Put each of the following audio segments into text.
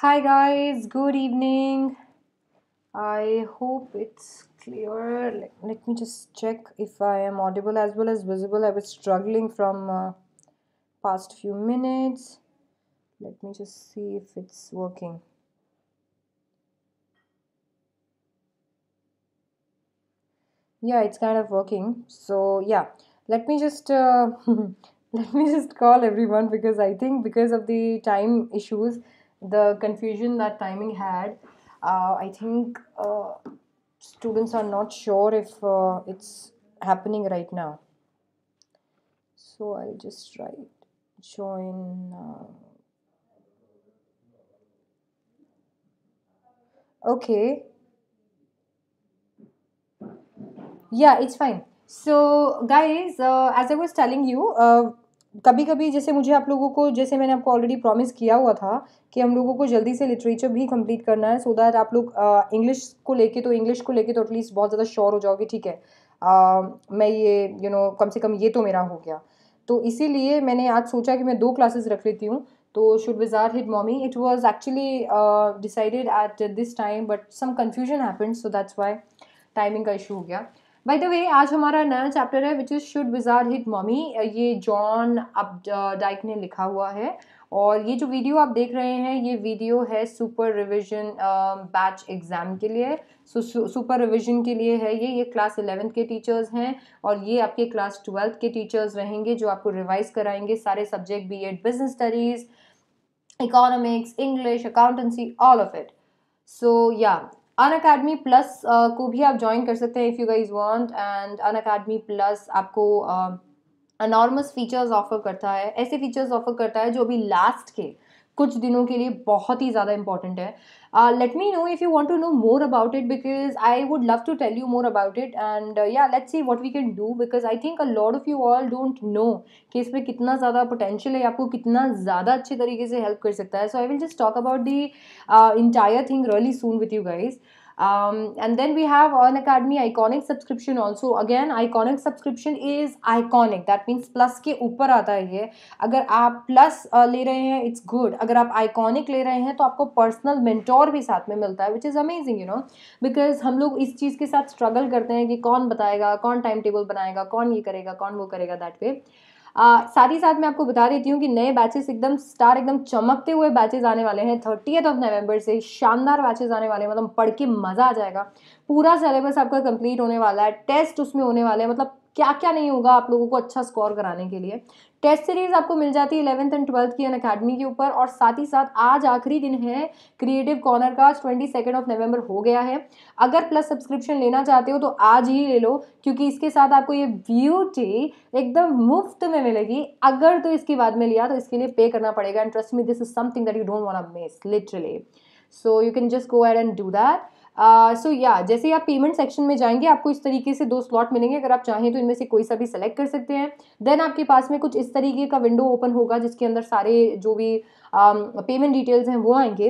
Hi guys, good evening. I hope it's clear. Let, let me just check if I am audible as well as visible. I was struggling from uh, past few minutes. Let me just see if it's working. Yeah, it's kind of working. So yeah, let me just uh, let me just call everyone because I think because of the time issues the confusion that timing had. Uh, I think uh, students are not sure if uh, it's happening right now. So I'll just write join. Uh, okay. Yeah, it's fine. So, guys, uh, as I was telling you, uh, कभी कभी जैसे मुझे आप लोगों को जैसे मैंने आपको ऑलरेडी प्रॉमिस किया हुआ था कि हम लोगों को जल्दी से लिटरेचर भी कंप्लीट करना है सो so दैट आप लोग इंग्लिश को लेके तो इंग्लिश को लेके तो एटलीस्ट बहुत ज़्यादा श्योर हो जाओगे ठीक है uh, मैं ये यू you नो know, कम से कम ये तो मेरा हो गया तो इसीलिए मैंने आज सोचा कि मैं दो क्लासेस रख लेती हूँ तो should wizard hit mommy it was actually decided at this time but some confusion happen so that's why timing का इशू हो गया बाय द वे आज हमारा नया चैप्टर है which is should wizard hit mommy ये जॉन अब डाइक ने लिखा हुआ है और ये जो वीडियो आप देख रहे हैं ये वीडियो है सुपर रिविजन बैच एग्ज़ाम के लिए सुपर रिविजन के लिए है ये ये क्लास इलेवेंथ के टीचर्स हैं और ये आपके क्लास ट्वेल्थ के टीचर्स रहेंगे जो आपको रिवाइज़ कराएंगे सारे subject be it business studies economics English accountancy all of it so yeah Unacademy plus को भी आप ज्वाइन कर सकते हैं if you guys want and Unacademy plus आपको अनॉर्मस फीचर्स ऑफर करता है ऐसे फीचर्स ऑफर करता है जो अभी लास्ट के कुछ दिनों के लिए बहुत ही ज़्यादा इंपॉर्टेंट है let me know if you want to know more about it because I would love to tell you more about it and yeah let's see what we can do because I think a lot of you all don't know कि इसमें कितना ज़्यादा potential है आपको कितना ज़्यादा अच्छे तरीके से हेल्प कर सकता है so I will just talk about the entire thing really soon with you guys um, and then we have on academy iconic subscription also again iconic subscription is iconic that means plus ke upar aata hai ye agar aap plus uh, le rahe hain it's good agar aap iconic le rahe hain to aapko personal mentor bhi sath mein milta hai which is amazing you know because hum log is cheez ke sath struggle karte hain ki kaun batayega kaun time table बनाएगा कौन ये करेगा कौन वो करेगा that way आ, साथ ही साथ मैं आपको बता देती हूँ कि नए बैचेस एकदम स्टार एकदम चमकते हुए बैचेस आने वाले हैं थर्टी ऑफ नवंबर से शानदार बैचेस आने वाले हैं मतलब पढ़ के मज़ा आ जाएगा पूरा सिलेबस आपका कंप्लीट होने वाला है टेस्ट उसमें होने वाले हैं मतलब क्या क्या नहीं होगा आप लोगों को अच्छा स्कोर कराने के लिए टेस्ट सीरीज़ आपको मिल जाती है इलेवंथ एंड ट्वेल्थ की अन अकेडमी के ऊपर और साथ ही साथ आज आखिरी दिन है क्रिएटिव कॉर्नर का ट्वेंटी सेकेंड ऑफ नवंबर हो गया है अगर प्लस सब्सक्रिप्शन लेना चाहते हो तो आज ही ले लो क्योंकि इसके साथ आपको ये ब्यूटी एकदम मुफ्त में मिलेगी अगर तो इसके बाद में लिया तो इसके लिए पे करना पड़ेगा and trust me this is something that you don't want miss literally so you can just go ahead and do that so uh, या जैसे आप पेमेंट सेक्शन में जाएंगे आपको इस तरीके से दो स्लॉट मिलेंगे अगर आप चाहें तो इनमें से कोई सा भी सेलेक्ट कर सकते हैं देन आपके पास में कुछ इस तरीके का विंडो ओपन होगा जिसके अंदर सारे जो भी पेमेंट um, डिटेल्स हैं वो आएंगे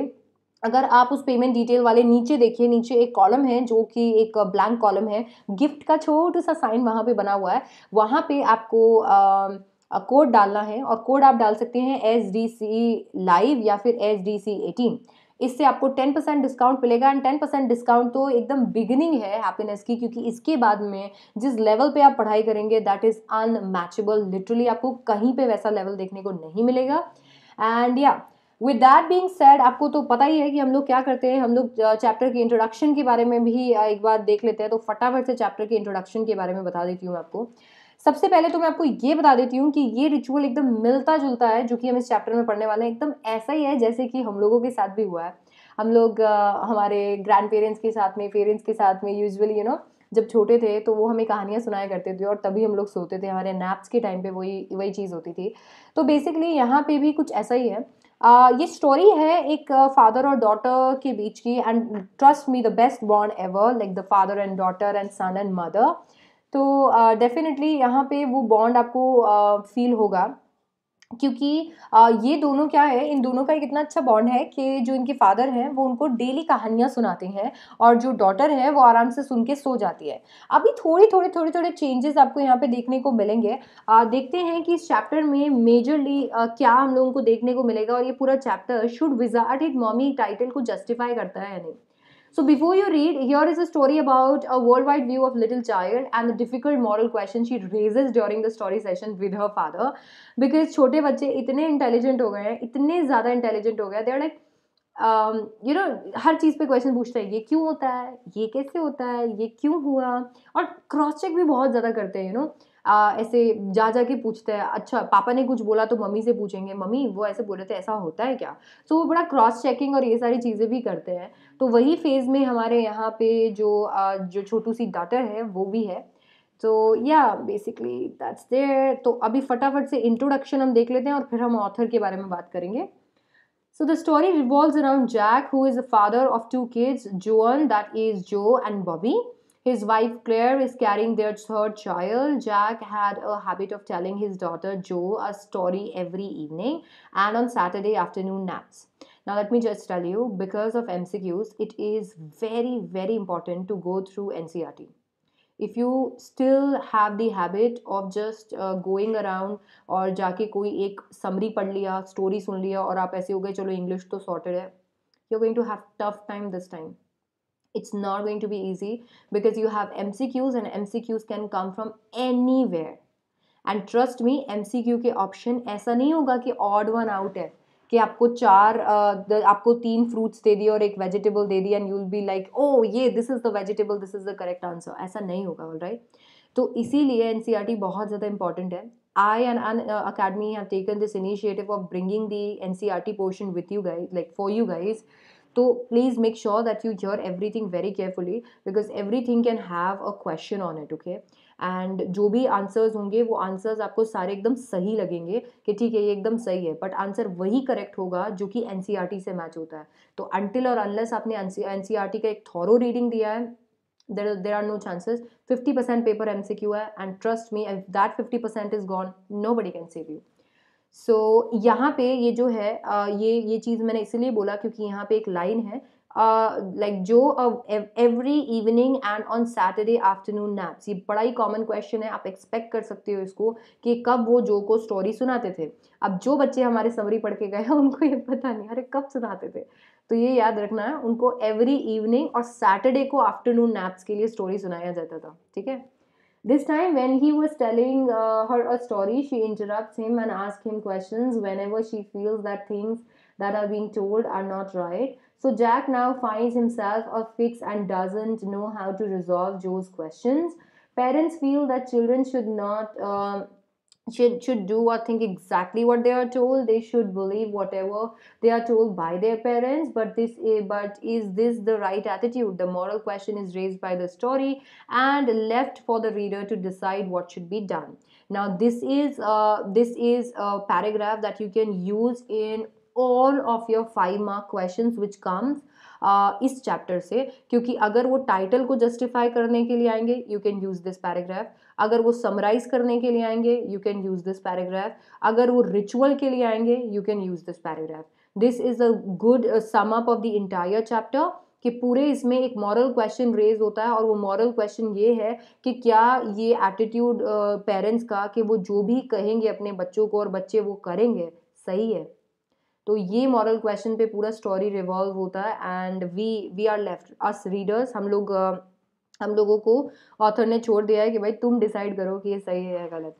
अगर आप उस पेमेंट डिटेल वाले नीचे देखिए नीचे एक कॉलम है जो कि एक ब्लैंक कॉलम है गिफ्ट का छोटा सा साइन वहाँ पे बना हुआ है वहाँ पे आपको कोड um, डालना है और कोड आप डाल सकते हैं एस डी सी लाइव या फिर एस डी सी एटीन इससे आपको टेन परसेंट डिस्काउंट मिलेगा एंड टेन परसेंट डिस्काउंट तो एकदम बिगिनिंग है हैप्पीनेस की क्योंकि इसके बाद में जिस लेवल पे आप पढ़ाई करेंगे दैट इज़ अनमैचेबल लिटरली आपको कहीं पे वैसा लेवल देखने को नहीं मिलेगा एंड या विद दैट बींग सेड आपको तो पता ही है कि हम लोग क्या करते हैं हम लोग चैप्टर के इंट्रोडक्शन के बारे में भी एक बार देख लेते हैं तो फटाफट से चैप्टर के इंट्रोडक्शन के बारे में बता देती हूँ आपको सबसे पहले तो मैं आपको ये बता देती हूँ कि ये रिचुअल एकदम मिलता जुलता है जो कि हम इस चैप्टर में पढ़ने वाले हैं एकदम ऐसा ही है जैसे कि हम लोगों के साथ भी हुआ है हम लोग हमारे ग्रैंड पेरेंट्स के साथ में पेरेंट्स के साथ में यूजली यू नो जब छोटे थे तो वो हमें कहानियाँ सुनाया करते थे और तभी हम लोग सोते थे हमारे नैप्स के टाइम पे वही वही चीज़ होती थी तो बेसिकली यहाँ पे भी कुछ ऐसा ही है आ, ये स्टोरी है एक फादर और डॉटर के बीच की and trust me the best bond ever like the father and daughter and son and mother तो डेफिनेटली uh, यहाँ पे वो बॉन्ड आपको फील uh, होगा क्योंकि ये दोनों क्या है इन दोनों का एक इतना अच्छा बॉन्ड है कि जो इनके फादर हैं वो उनको डेली कहानियाँ सुनाते हैं और जो डॉटर है वो आराम से सुन के सो जाती है अभी थोड़े थोड़े थोड़े थोड़े चेंजेस आपको यहाँ पे देखने को मिलेंगे देखते हैं कि इस चैप्टर में मेजरली क्या हम लोगों को देखने को मिलेगा और ये पूरा chapter should wizard it mommy title को जस्टिफाई करता है या नहीं So before you read, here is a story about a worldwide view of little child and the difficult moral question she raises during the story session with her father. Because छोटे बच्चे इतने intelligent हो गए हैं इतने ज़्यादा intelligent हो गए they are like you know हर चीज़ पे क्वेश्चन पूछता है ये क्यों होता है ये कैसे होता है ये क्यों हुआ और क्रॉस चेक भी बहुत ज़्यादा करते हैं यू नो आ, ऐसे जा जा के पूछते हैं अच्छा पापा ने कुछ बोला तो मम्मी से पूछेंगे मम्मी वो ऐसे बोले थे ऐसा होता है क्या तो so, वो बड़ा क्रॉस चेकिंग और ये सारी चीज़ें भी करते हैं तो वही फेज़ में हमारे यहाँ पे जो आ, जो छोटू सी डाटर है वो भी है तो या बेसिकली दैट्स देयर तो अभी फटाफट से इंट्रोडक्शन हम देख लेते हैं और फिर हम ऑथर के बारे में बात करेंगे so the story revolve around Jack who is the father of two kids Joan that is Jo and Bobby His wife Claire is carrying their third child. Jack had a habit of telling his daughter Jo a story every evening and on Saturday afternoon naps. Now, let me just tell you because of MCQs, it is very, very important to go through NCRT. If you still have the habit of just uh, going around or जाके कोई ek summary पढ़ story story or लिया aise आप ऐसे English to चलो English तो you're going to have tough time this time. it's not going to be easy because you have MCQs and MCQs can come from anywhere and trust me एम के option ऐसा नहीं होगा कि odd one out है कि आपको चार uh, आपको तीन फ्रूट्स दे दिए और एक वेजिटेबल दे दी and you will be like oh yeah this is the vegetable this is the correct answer ऐसा नहीं होगा ऑल राइट right? तो इसीलिए एन बहुत ज़्यादा इंपॉर्टेंट है I and An Academy have taken this initiative of bringing the NCRT portion with you guys, like for you guys, तो please make sure that you hear everything very carefully because everything can have a question on it okay and जो भी answers होंगे वो answers आपको सारे एकदम सही लगेंगे कि ठीक है ये एकदम सही है बट आंसर वही करेक्ट होगा जो कि एन e से मैच होता है तो अनटिल और अनलेस आपने एन सी e e का एक थॉरो रीडिंग दिया है there there are there there are no chances 50% है and trust me that fifty percent is gone nobody can save you so so, यहाँ पे ये जो है ये ये चीज़ मैंने इसलिए बोला क्योंकि यहाँ पे एक लाइन है लाइक जो every evening and on Saturday afternoon naps ये बड़ा ही कॉमन क्वेश्चन है आप एक्सपेक्ट कर सकते हो इसको कि कब वो जो को स्टोरी सुनाते थे अब जो बच्चे हमारे समरी पढ़ के गए हैं उनको ये पता नहीं अरे कब सुनाते थे तो ये याद रखना है उनको एवरी इवनिंग और सैटरडे को आफ्टरनून नैप्स के लिए स्टोरी सुनाया जाता था ठीक है This time, when he was telling uh, her a story, she interrupts him and asks him questions whenever she feels that things that are being told are not right. So Jack now finds himself a fix and doesn't know how to resolve Joe's questions. Parents feel that children should not. Uh, should should do or think exactly what they are told they should believe whatever they are told by their parents but this eh, but is this the right attitude the moral question is raised by the story and left for the reader to decide what should be done now this is uh, this is a paragraph that you can use in all of your five mark questions which comes uh, इस chapter say. क्योंकि अगर वो title justify justify करने के लिए आएंगे you can अगर वो समराइज करने के लिए आएंगे you can use this paragraph अगर वो रिचुअल के लिए आएंगे you can use this paragraph this is a good sum up of the entire chapter कि पूरे इसमें एक मॉरल क्वेश्चन रेज होता है और वो मॉरल क्वेश्चन ये है कि क्या ये एटीट्यूड पेरेंट्स का कि वो जो भी कहेंगे अपने बच्चों को और बच्चे वो करेंगे सही है तो ये मॉरल क्वेश्चन पे पूरा स्टोरी रिवॉल्व होता है and we we are left us readers हम लोग uh, हम लोगों को ऑथर ने छोड़ दिया है कि भाई तुम डिसाइड करो कि ये सही है या गलत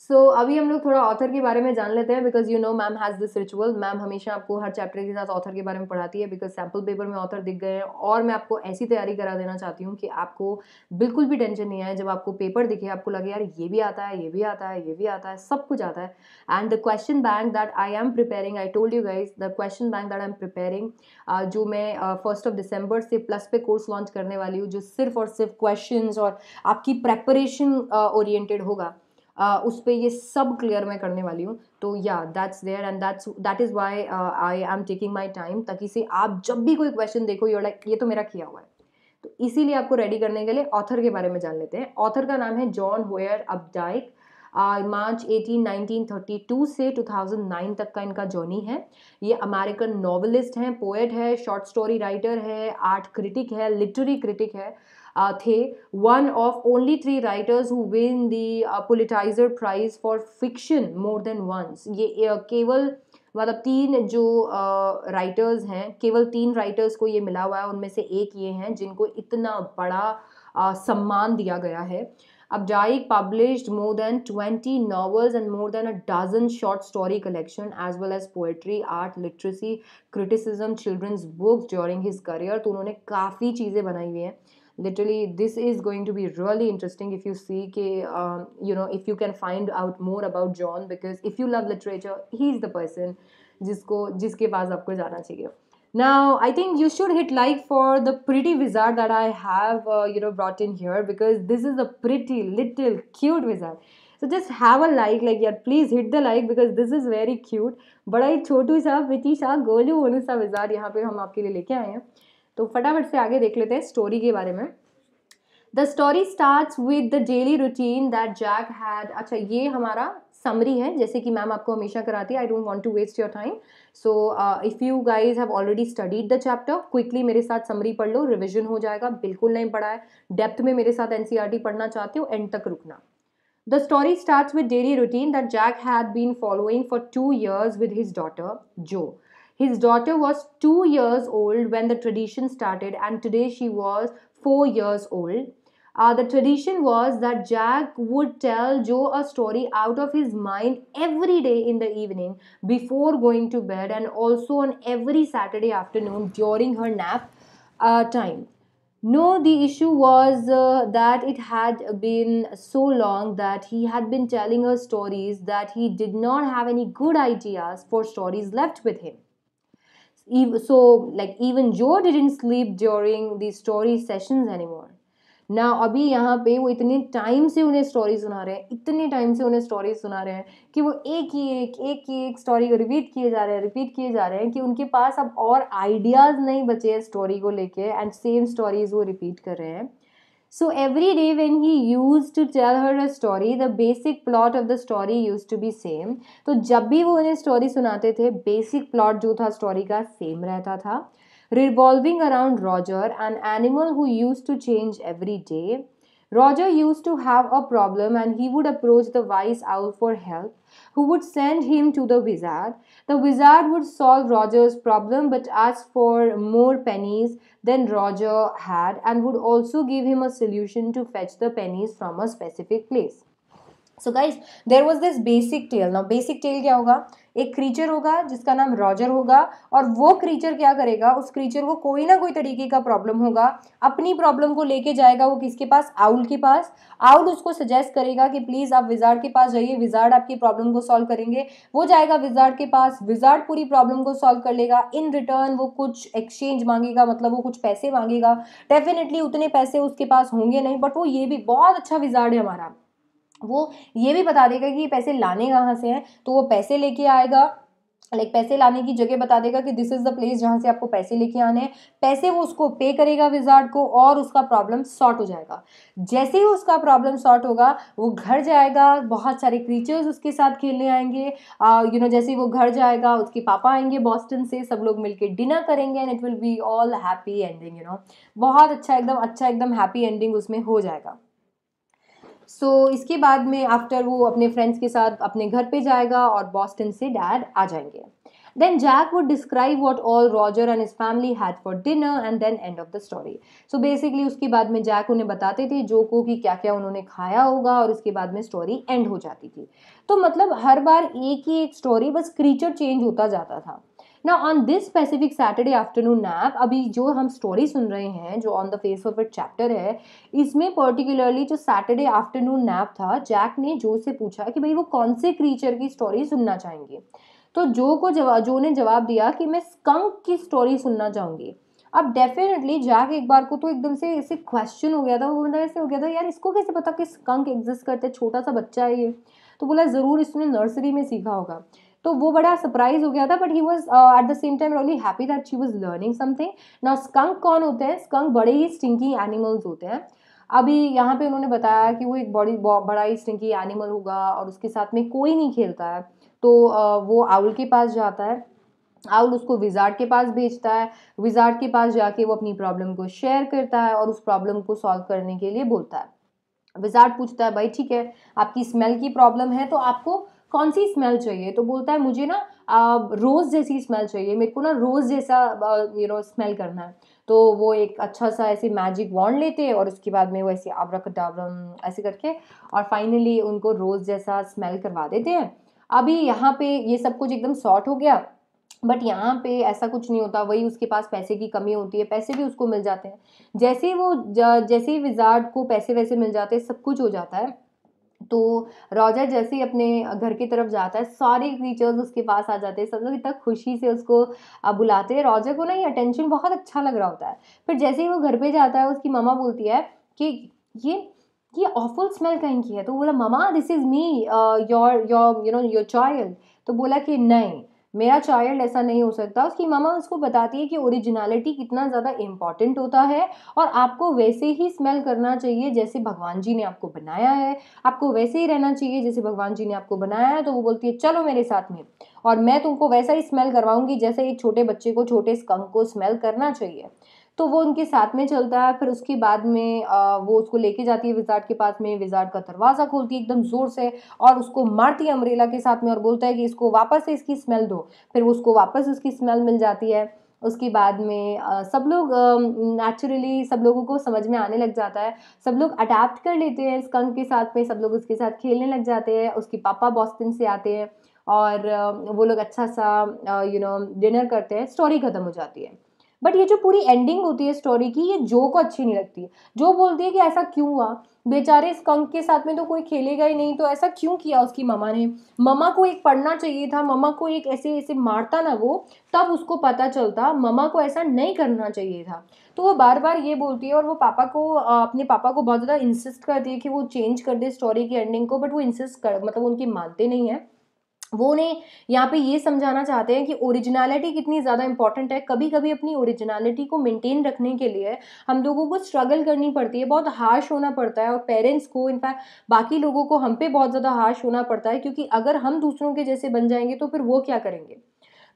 सो so, अभी हम लोग थोड़ा ऑथर के बारे में जान लेते हैं because you know ma'am has this ritual ma'am हमेशा आपको हर चैप्टर के साथ ऑथर के बारे में पढ़ाती है बिकॉज सैम्पल पेपर में ऑथर दिख गए हैं और मैं आपको ऐसी तैयारी करा देना चाहती हूँ कि आपको बिल्कुल भी टेंशन नहीं आए जब आपको पेपर दिखे आपको लगे यार ये भी आता है ये भी आता है ये भी आता है सब कुछ आता है and the question bank that I am preparing I told you guys the question bank that I am preparing जो मैं फर्स्ट ऑफ दिसंबर से प्लस पे कोर्स लॉन्च करने वाली हूँ जो सिर्फ और सिर्फ क्वेश्चन और आपकी प्रेपरेशन ओरिएंटेड uh, होगा उस पर ये सब क्लियर मैं करने वाली हूँ तो yeah that's there and that's that is why I am taking my time ताकि से आप जब भी कोई क्वेश्चन देखो ये लाइक ये तो मेरा किया हुआ है तो इसीलिए आपको रेडी करने के लिए ऑथर के बारे में जान लेते हैं ऑथर का नाम है John Hoyer Updike March thirty two से 2009 तक का इनका जर्नी है ये अमेरिकन नॉवलिस्ट हैं पोएट है शॉर्ट स्टोरी राइटर है आर्ट क्रिटिक है लिटरी क्रिटिक है थे one of only three writers who win the Pulitzer prize for fiction more than once ये uh, केवल मतलब तीन जो राइटर्स uh, हैं केवल तीन राइटर्स को ये मिला हुआ है उनमें से एक ये हैं जिनको इतना बड़ा uh, सम्मान दिया गया है Updike publish more than twenty novels and more than a dozen short story collection as well as poetry art literacy criticism children's books during his career तो उन्होंने काफ़ी चीज़ें बनाई हुई हैं literally this is going to be really interesting if you see ke, um, you know if you can find out more about john because if you love literature he's the person जिसको जिसके पास आपको जाना चाहिए now i think you should hit like for the pretty wizard that i have uh, you know brought in here because this is a pretty little cute wizard so just have a like like yeah please hit the like because this is very cute बड़ा ही छोटू सा पिटी सा गोलू वोलू सा विजार यहाँ पे हम आपके लिए लेके आए हैं तो फटाफट से आगे देख लेते हैं स्टोरी के बारे में the story start with the daily routine that Jack had अच्छा ये हमारा समरी है जैसे कि मैम आपको हमेशा कराती है I don't want to waste your time so if you guys have already studied the chapter quickly मेरे साथ समरी पढ़ लो रिविजन हो जाएगा बिल्कुल नहीं पढ़ा है डेप्थ में मेरे साथ एन e पढ़ना चाहते हो एंड तक रुकना the story start with daily routine that Jack had been following for two years with his daughter Jo His daughter was two years old when the tradition started, and today she was four years old. Uh, the tradition was that Jack would tell Joe a story out of his mind every day in the evening before going to bed and also on every Saturday afternoon during her nap uh, time. No, the issue was uh, that it had been so long that he had been telling her stories that he did not have any good ideas for stories left with him. so like even Joe didn't sleep during the story sessions anymore. ना अभी यहाँ पे वो इतने time से उन्हें story सुना रहे हैं इतने टाइम से उन्हें स्टोरी सुना रहे हैं कि वो एक ही एक एक ही एक स्टोरी को रिपीट किए जा रहे हैं रिपीट किए जा रहे हैं कि उनके पास अब और आइडियाज़ नहीं बचे हैं स्टोरी को लेके एंड सेम स्टोरीज़ वो रिपीट कर रहे हैं So every day when he used to tell her a story, the basic plot of the story used to be same. तो जब भी वो उन्हें story सुनाते थे basic plot जो था story का same रहता था Revolving around Roger, an animal who used to change every day. Roger used to have a problem and he would approach the wise owl for help, who would send him to the wizard. The wizard would solve Roger's problem but ask for more pennies then Roger had and would also give him a solution to fetch the pennies from a specific place. So guys there was this basic tale ना basic tale क्या होगा एक creature होगा जिसका नाम Roger होगा और वो क्रीचर क्या करेगा उस क्रीचर को कोई ना कोई तरीके का प्रॉब्लम होगा अपनी प्रॉब्लम को लेके जाएगा वो किसके पास आउल के पास आउल उसको सजेस्ट करेगा कि प्लीज़ आप विजार्ड के पास जाइए विजार्ड आपकी प्रॉब्लम को सॉल्व करेंगे वो जाएगा विजार्ड के पास विजार्ड पूरी प्रॉब्लम को सॉल्व कर लेगा इन रिटर्न वो कुछ एक्सचेंज मांगेगा मतलब वो कुछ पैसे मांगेगा डेफिनेटली उतने पैसे उसके पास होंगे नहीं बट वो ये भी बहुत अच्छा विजार्ड है हमारा वो ये भी बता देगा कि ये पैसे लाने कहाँ से हैं तो वो पैसे लेके आएगा लाइक पैसे लाने की जगह बता देगा कि दिस इज़ द प्लेस जहाँ से आपको पैसे लेके आने हैं पैसे वो उसको पे करेगा विजार्ड को और उसका प्रॉब्लम सॉर्ट हो जाएगा जैसे ही उसका प्रॉब्लम सॉर्ट होगा वो घर जाएगा बहुत सारे क्रीचर्स उसके साथ खेलने आएंगे यू नो जैसे ही वो घर जाएगा उसके पापा आएंगे बॉस्टन से सब लोग मिलकर डिनर करेंगे and it will be all happy ending you know बहुत अच्छा एकदम अच्छा एकदम हैप्पी एंडिंग उसमें हो जाएगा सो so, इसके बाद में आफ्टर वो अपने फ्रेंड्स के साथ अपने घर पे जाएगा और बॉस्टन से डैड आ जाएंगे then Jack would describe what all Roger and his family had for dinner and then end of the story so basically उसके बाद में जैक उन्हें बताते थे जो को कि क्या क्या उन्होंने खाया होगा और उसके बाद में स्टोरी एंड हो जाती थी तो मतलब हर बार एक ही एक स्टोरी बस क्रीचर चेंज होता जाता था ना on this specific Saturday afternoon nap अभी जो हम स्टोरी सुन रहे हैं जो on the face of it chapter है इसमें पर्टिकुलरली जो सैटरडे आफ्टरनून नैप था जैक ने जो से पूछा कि भाई वो कौन से क्रीचर की स्टोरी सुनना चाहेंगे तो जो को जवाब जो ने जवाब दिया कि मैं स्कंक की स्टोरी सुनना चाहूंगी अब डेफिनेटली जैक एक बार को तो एकदम से ऐसे क्वेश्चन हो गया था वो मतलब ऐसे हो गया था यार इसको कैसे पता कि स्कंक एग्जिस्ट करते छोटा सा बच्चा है ये तो बोला ज़रूर इसने नर्सरी में सीखा होगा तो वो बड़ा सरप्राइज हो गया था but he was at the same time really happy that she was learning something ना स्कंक कौन होते हैं स्कंक बड़े ही स्टिंकी एनिमल्स होते हैं अभी यहाँ पे उन्होंने बताया कि वो एक बड़ी बड़ा ही स्टिंकी एनिमल होगा और उसके साथ में कोई नहीं खेलता है तो uh, वो आउल के पास जाता है आउल उसको विजार्ड के पास भेजता है विजार्ड के पास जाके वो अपनी प्रॉब्लम को शेयर करता है और उस प्रॉब्लम को सॉल्व करने के लिए बोलता है विजार्ड पूछता है भाई ठीक है आपकी स्मेल की प्रॉब्लम है तो आपको कौन सी स्मेल चाहिए तो बोलता है मुझे ना रोज़ जैसी स्मेल चाहिए मेरे को ना रोज़ जैसा यू नो स्मेल करना है तो वो एक अच्छा सा ऐसे मैजिक वॉन्ड लेते हैं और उसके बाद में वो ऐसे आबरा कटाबरम ऐसे करके और फाइनली उनको रोज़ जैसा स्मेल करवा देते हैं अभी यहाँ पे ये सब कुछ एकदम सॉर्ट हो गया बट यहाँ पे ऐसा कुछ नहीं होता वही उसके पास पैसे की कमी होती है पैसे भी उसको मिल जाते हैं जैसे ही वो जैसे ही विजार्ड को पैसे वैसे मिल जाते हैं सब कुछ हो जाता है तो रॉजर जैसे ही अपने घर की तरफ जाता है सारे क्रीचर्स उसके पास आ जाते हैं सब लोग इतना खुशी से उसको बुलाते हैं रॉजर को ना ये अटेंशन बहुत अच्छा लग रहा होता है फिर जैसे ही वो घर पर जाता है उसकी मामा बोलती है कि ये ये ऑफुल स्मेल कहीं की है तो बोला mama this is me your your you know your child तो बोला कि नहीं मेरा चाइल्ड ऐसा नहीं हो सकता उसकी मामा उसको बताती है कि ओरिजिनलिटी कितना ज़्यादा इम्पॉर्टेंट होता है और आपको वैसे ही स्मेल करना चाहिए जैसे भगवान जी ने आपको बनाया है आपको वैसे ही रहना चाहिए जैसे भगवान जी ने आपको बनाया है तो वो बोलती है चलो मेरे साथ में और मैं तुमको वैसा ही स्मेल करवाऊंगी जैसे एक छोटे बच्चे को छोटे स्कंक को स्मेल करना चाहिए तो वो उनके साथ में चलता है फिर उसके बाद में वो उसको लेके जाती है विजार्ड के पास में विजार्ड का दरवाज़ा खोलती है एकदम ज़ोर से और उसको मारती है अमरेला के साथ में और बोलता है कि इसको वापस से इसकी स्मेल दो फिर वो उसको वापस उसकी स्मेल मिल जाती है उसके बाद में आ, सब लोग नेचुरली सब लोगों को समझ में आने लग जाता है सब लोग अडाप्ट कर लेते हैं स्कंक के साथ में सब लोग उसके साथ खेलने लग जाते हैं उसके पापा बॉस्टन से आते हैं और वो लोग अच्छा सा यू नो डिनर करते हैं स्टोरी ख़त्म हो जाती है बट ये जो पूरी एंडिंग होती है स्टोरी की ये जो को अच्छी नहीं लगती है जो बोलती है कि ऐसा क्यों हुआ बेचारे इस कंक के साथ में तो कोई खेलेगा ही नहीं तो ऐसा क्यों किया उसकी ममा ने मामा को एक पढ़ना चाहिए था मामा को एक ऐसे ऐसे मारता ना वो तब उसको पता चलता मामा को ऐसा नहीं करना चाहिए था तो वो बार बार ये बोलती है और वो पापा को अपने पापा को बहुत ज़्यादा इंसिस्ट करती है कि वो चेंज कर दे स्टोरी की एंडिंग को बट वो इंसिस्ट कर मतलब उनकी मानते नहीं है वो ने यहाँ पे ये समझाना चाहते हैं कि ओरिजिनलिटी कितनी ज़्यादा इंपॉर्टेंट है कभी कभी अपनी ओरिजिनलिटी को मेंटेन रखने के लिए हम लोगों को स्ट्रगल करनी पड़ती है बहुत हार्श होना पड़ता है और पेरेंट्स को इनफैक्ट बाकी लोगों को हम पे बहुत ज़्यादा हार्श होना पड़ता है क्योंकि अगर हम दूसरों के जैसे बन जाएंगे तो फिर वो क्या करेंगे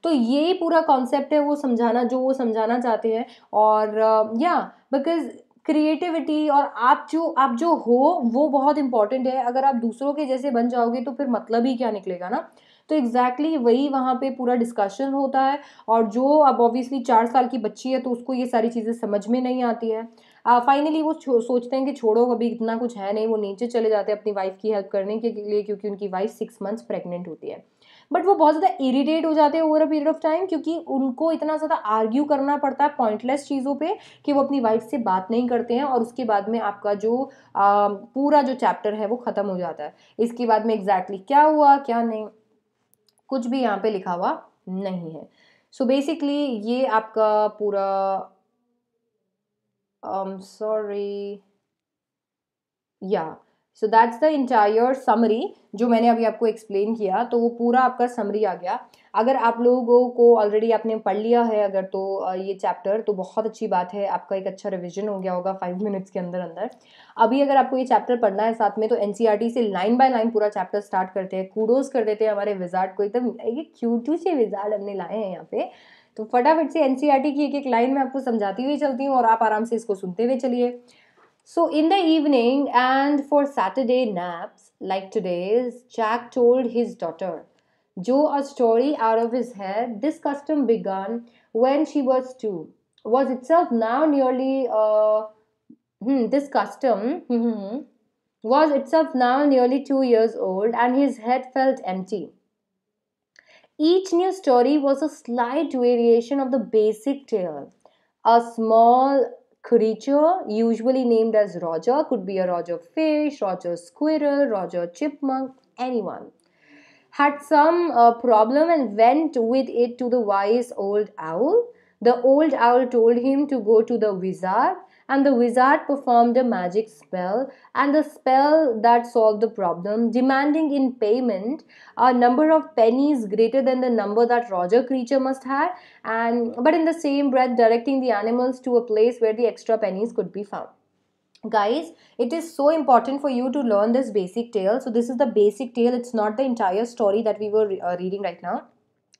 तो ये पूरा कॉन्सेप्ट है वो समझाना जो वो समझाना चाहते हैं और या बिकॉज क्रिएटिविटी और आप जो आप जो हो वो बहुत इंपॉर्टेंट है अगर आप दूसरों के जैसे बन जाओगे तो फिर मतलब ही क्या निकलेगा ना तो एग्जैक्टली exactly वही वहाँ पे पूरा डिस्कशन होता है और जो अब ऑब्वियसली चार साल की बच्ची है तो उसको ये सारी चीज़ें समझ में नहीं आती है फाइनली uh, वो सोचते हैं कि छोड़ो अभी इतना कुछ है नहीं वो नीचे चले जाते हैं अपनी वाइफ की हेल्प करने के लिए क्योंकि उनकी वाइफ सिक्स मंथ्स प्रेगनेंट होती है बट वो बहुत ज़्यादा इरीटेट हो जाते हैं over a period of time क्योंकि उनको इतना ज़्यादा आर्ग्यू करना पड़ता है पॉइंटलेस चीज़ों पे कि वो अपनी वाइफ से बात नहीं करते हैं और उसके बाद में आपका जो आ, पूरा जो चैप्टर है वो ख़त्म हो जाता है इसके बाद में एग्जैक्टली exactly क्या हुआ क्या नहीं कुछ भी यहाँ पे लिखा हुआ नहीं है सो so बेसिकली ये आपका पूरा सॉरी um, या so that's the entire summary जो मैंने अभी आपको एक्सप्लेन किया तो वो पूरा आपका समरी आ गया अगर आप लोगों को ऑलरेडी आपने पढ़ लिया है अगर तो ये चैप्टर तो बहुत अच्छी बात है आपका एक अच्छा रिविजन हो गया होगा फाइव मिनट्स के अंदर अंदर अभी अगर आपको ये चैप्टर पढ़ना है साथ में तो एन e से लाइन बाय लाइन पूरा चैप्टर स्टार्ट करते हैं कूडोज कर देते हैं हमारे विजार्ड को एकदम ये क्यूटू से विजार्ड हमने लाए हैं यहाँ पे तो फटाफट से एन e की एक एक लाइन में आपको समझाती हुई चलती हूँ और आप आराम से इसको सुनते हुए चलिए So, in the evening and for Saturday naps like today's, Jack told his daughter Joe a story out of his head. This custom began when she was two, was itself now nearly uh, hmm, this custom hmm, hmm, hmm, was itself now nearly two years old, and his head felt empty. Each new story was a slight variation of the basic tale. A small creature, usually named as Roger, could be a Roger fish, Roger squirrel, Roger chipmunk, anyone, had some uh, problem and went with it to the wise old owl. The old owl told him to go to the wizard and the wizard performed a magic spell and the spell that solved the problem, demanding in payment a number of pennies greater than the number that Roger creature must have and but in the same breath directing the animals to a place where the extra pennies could be found guys it is so important for you to learn this basic tale so this is the basic tale it's not the entire story that we were re uh, reading right now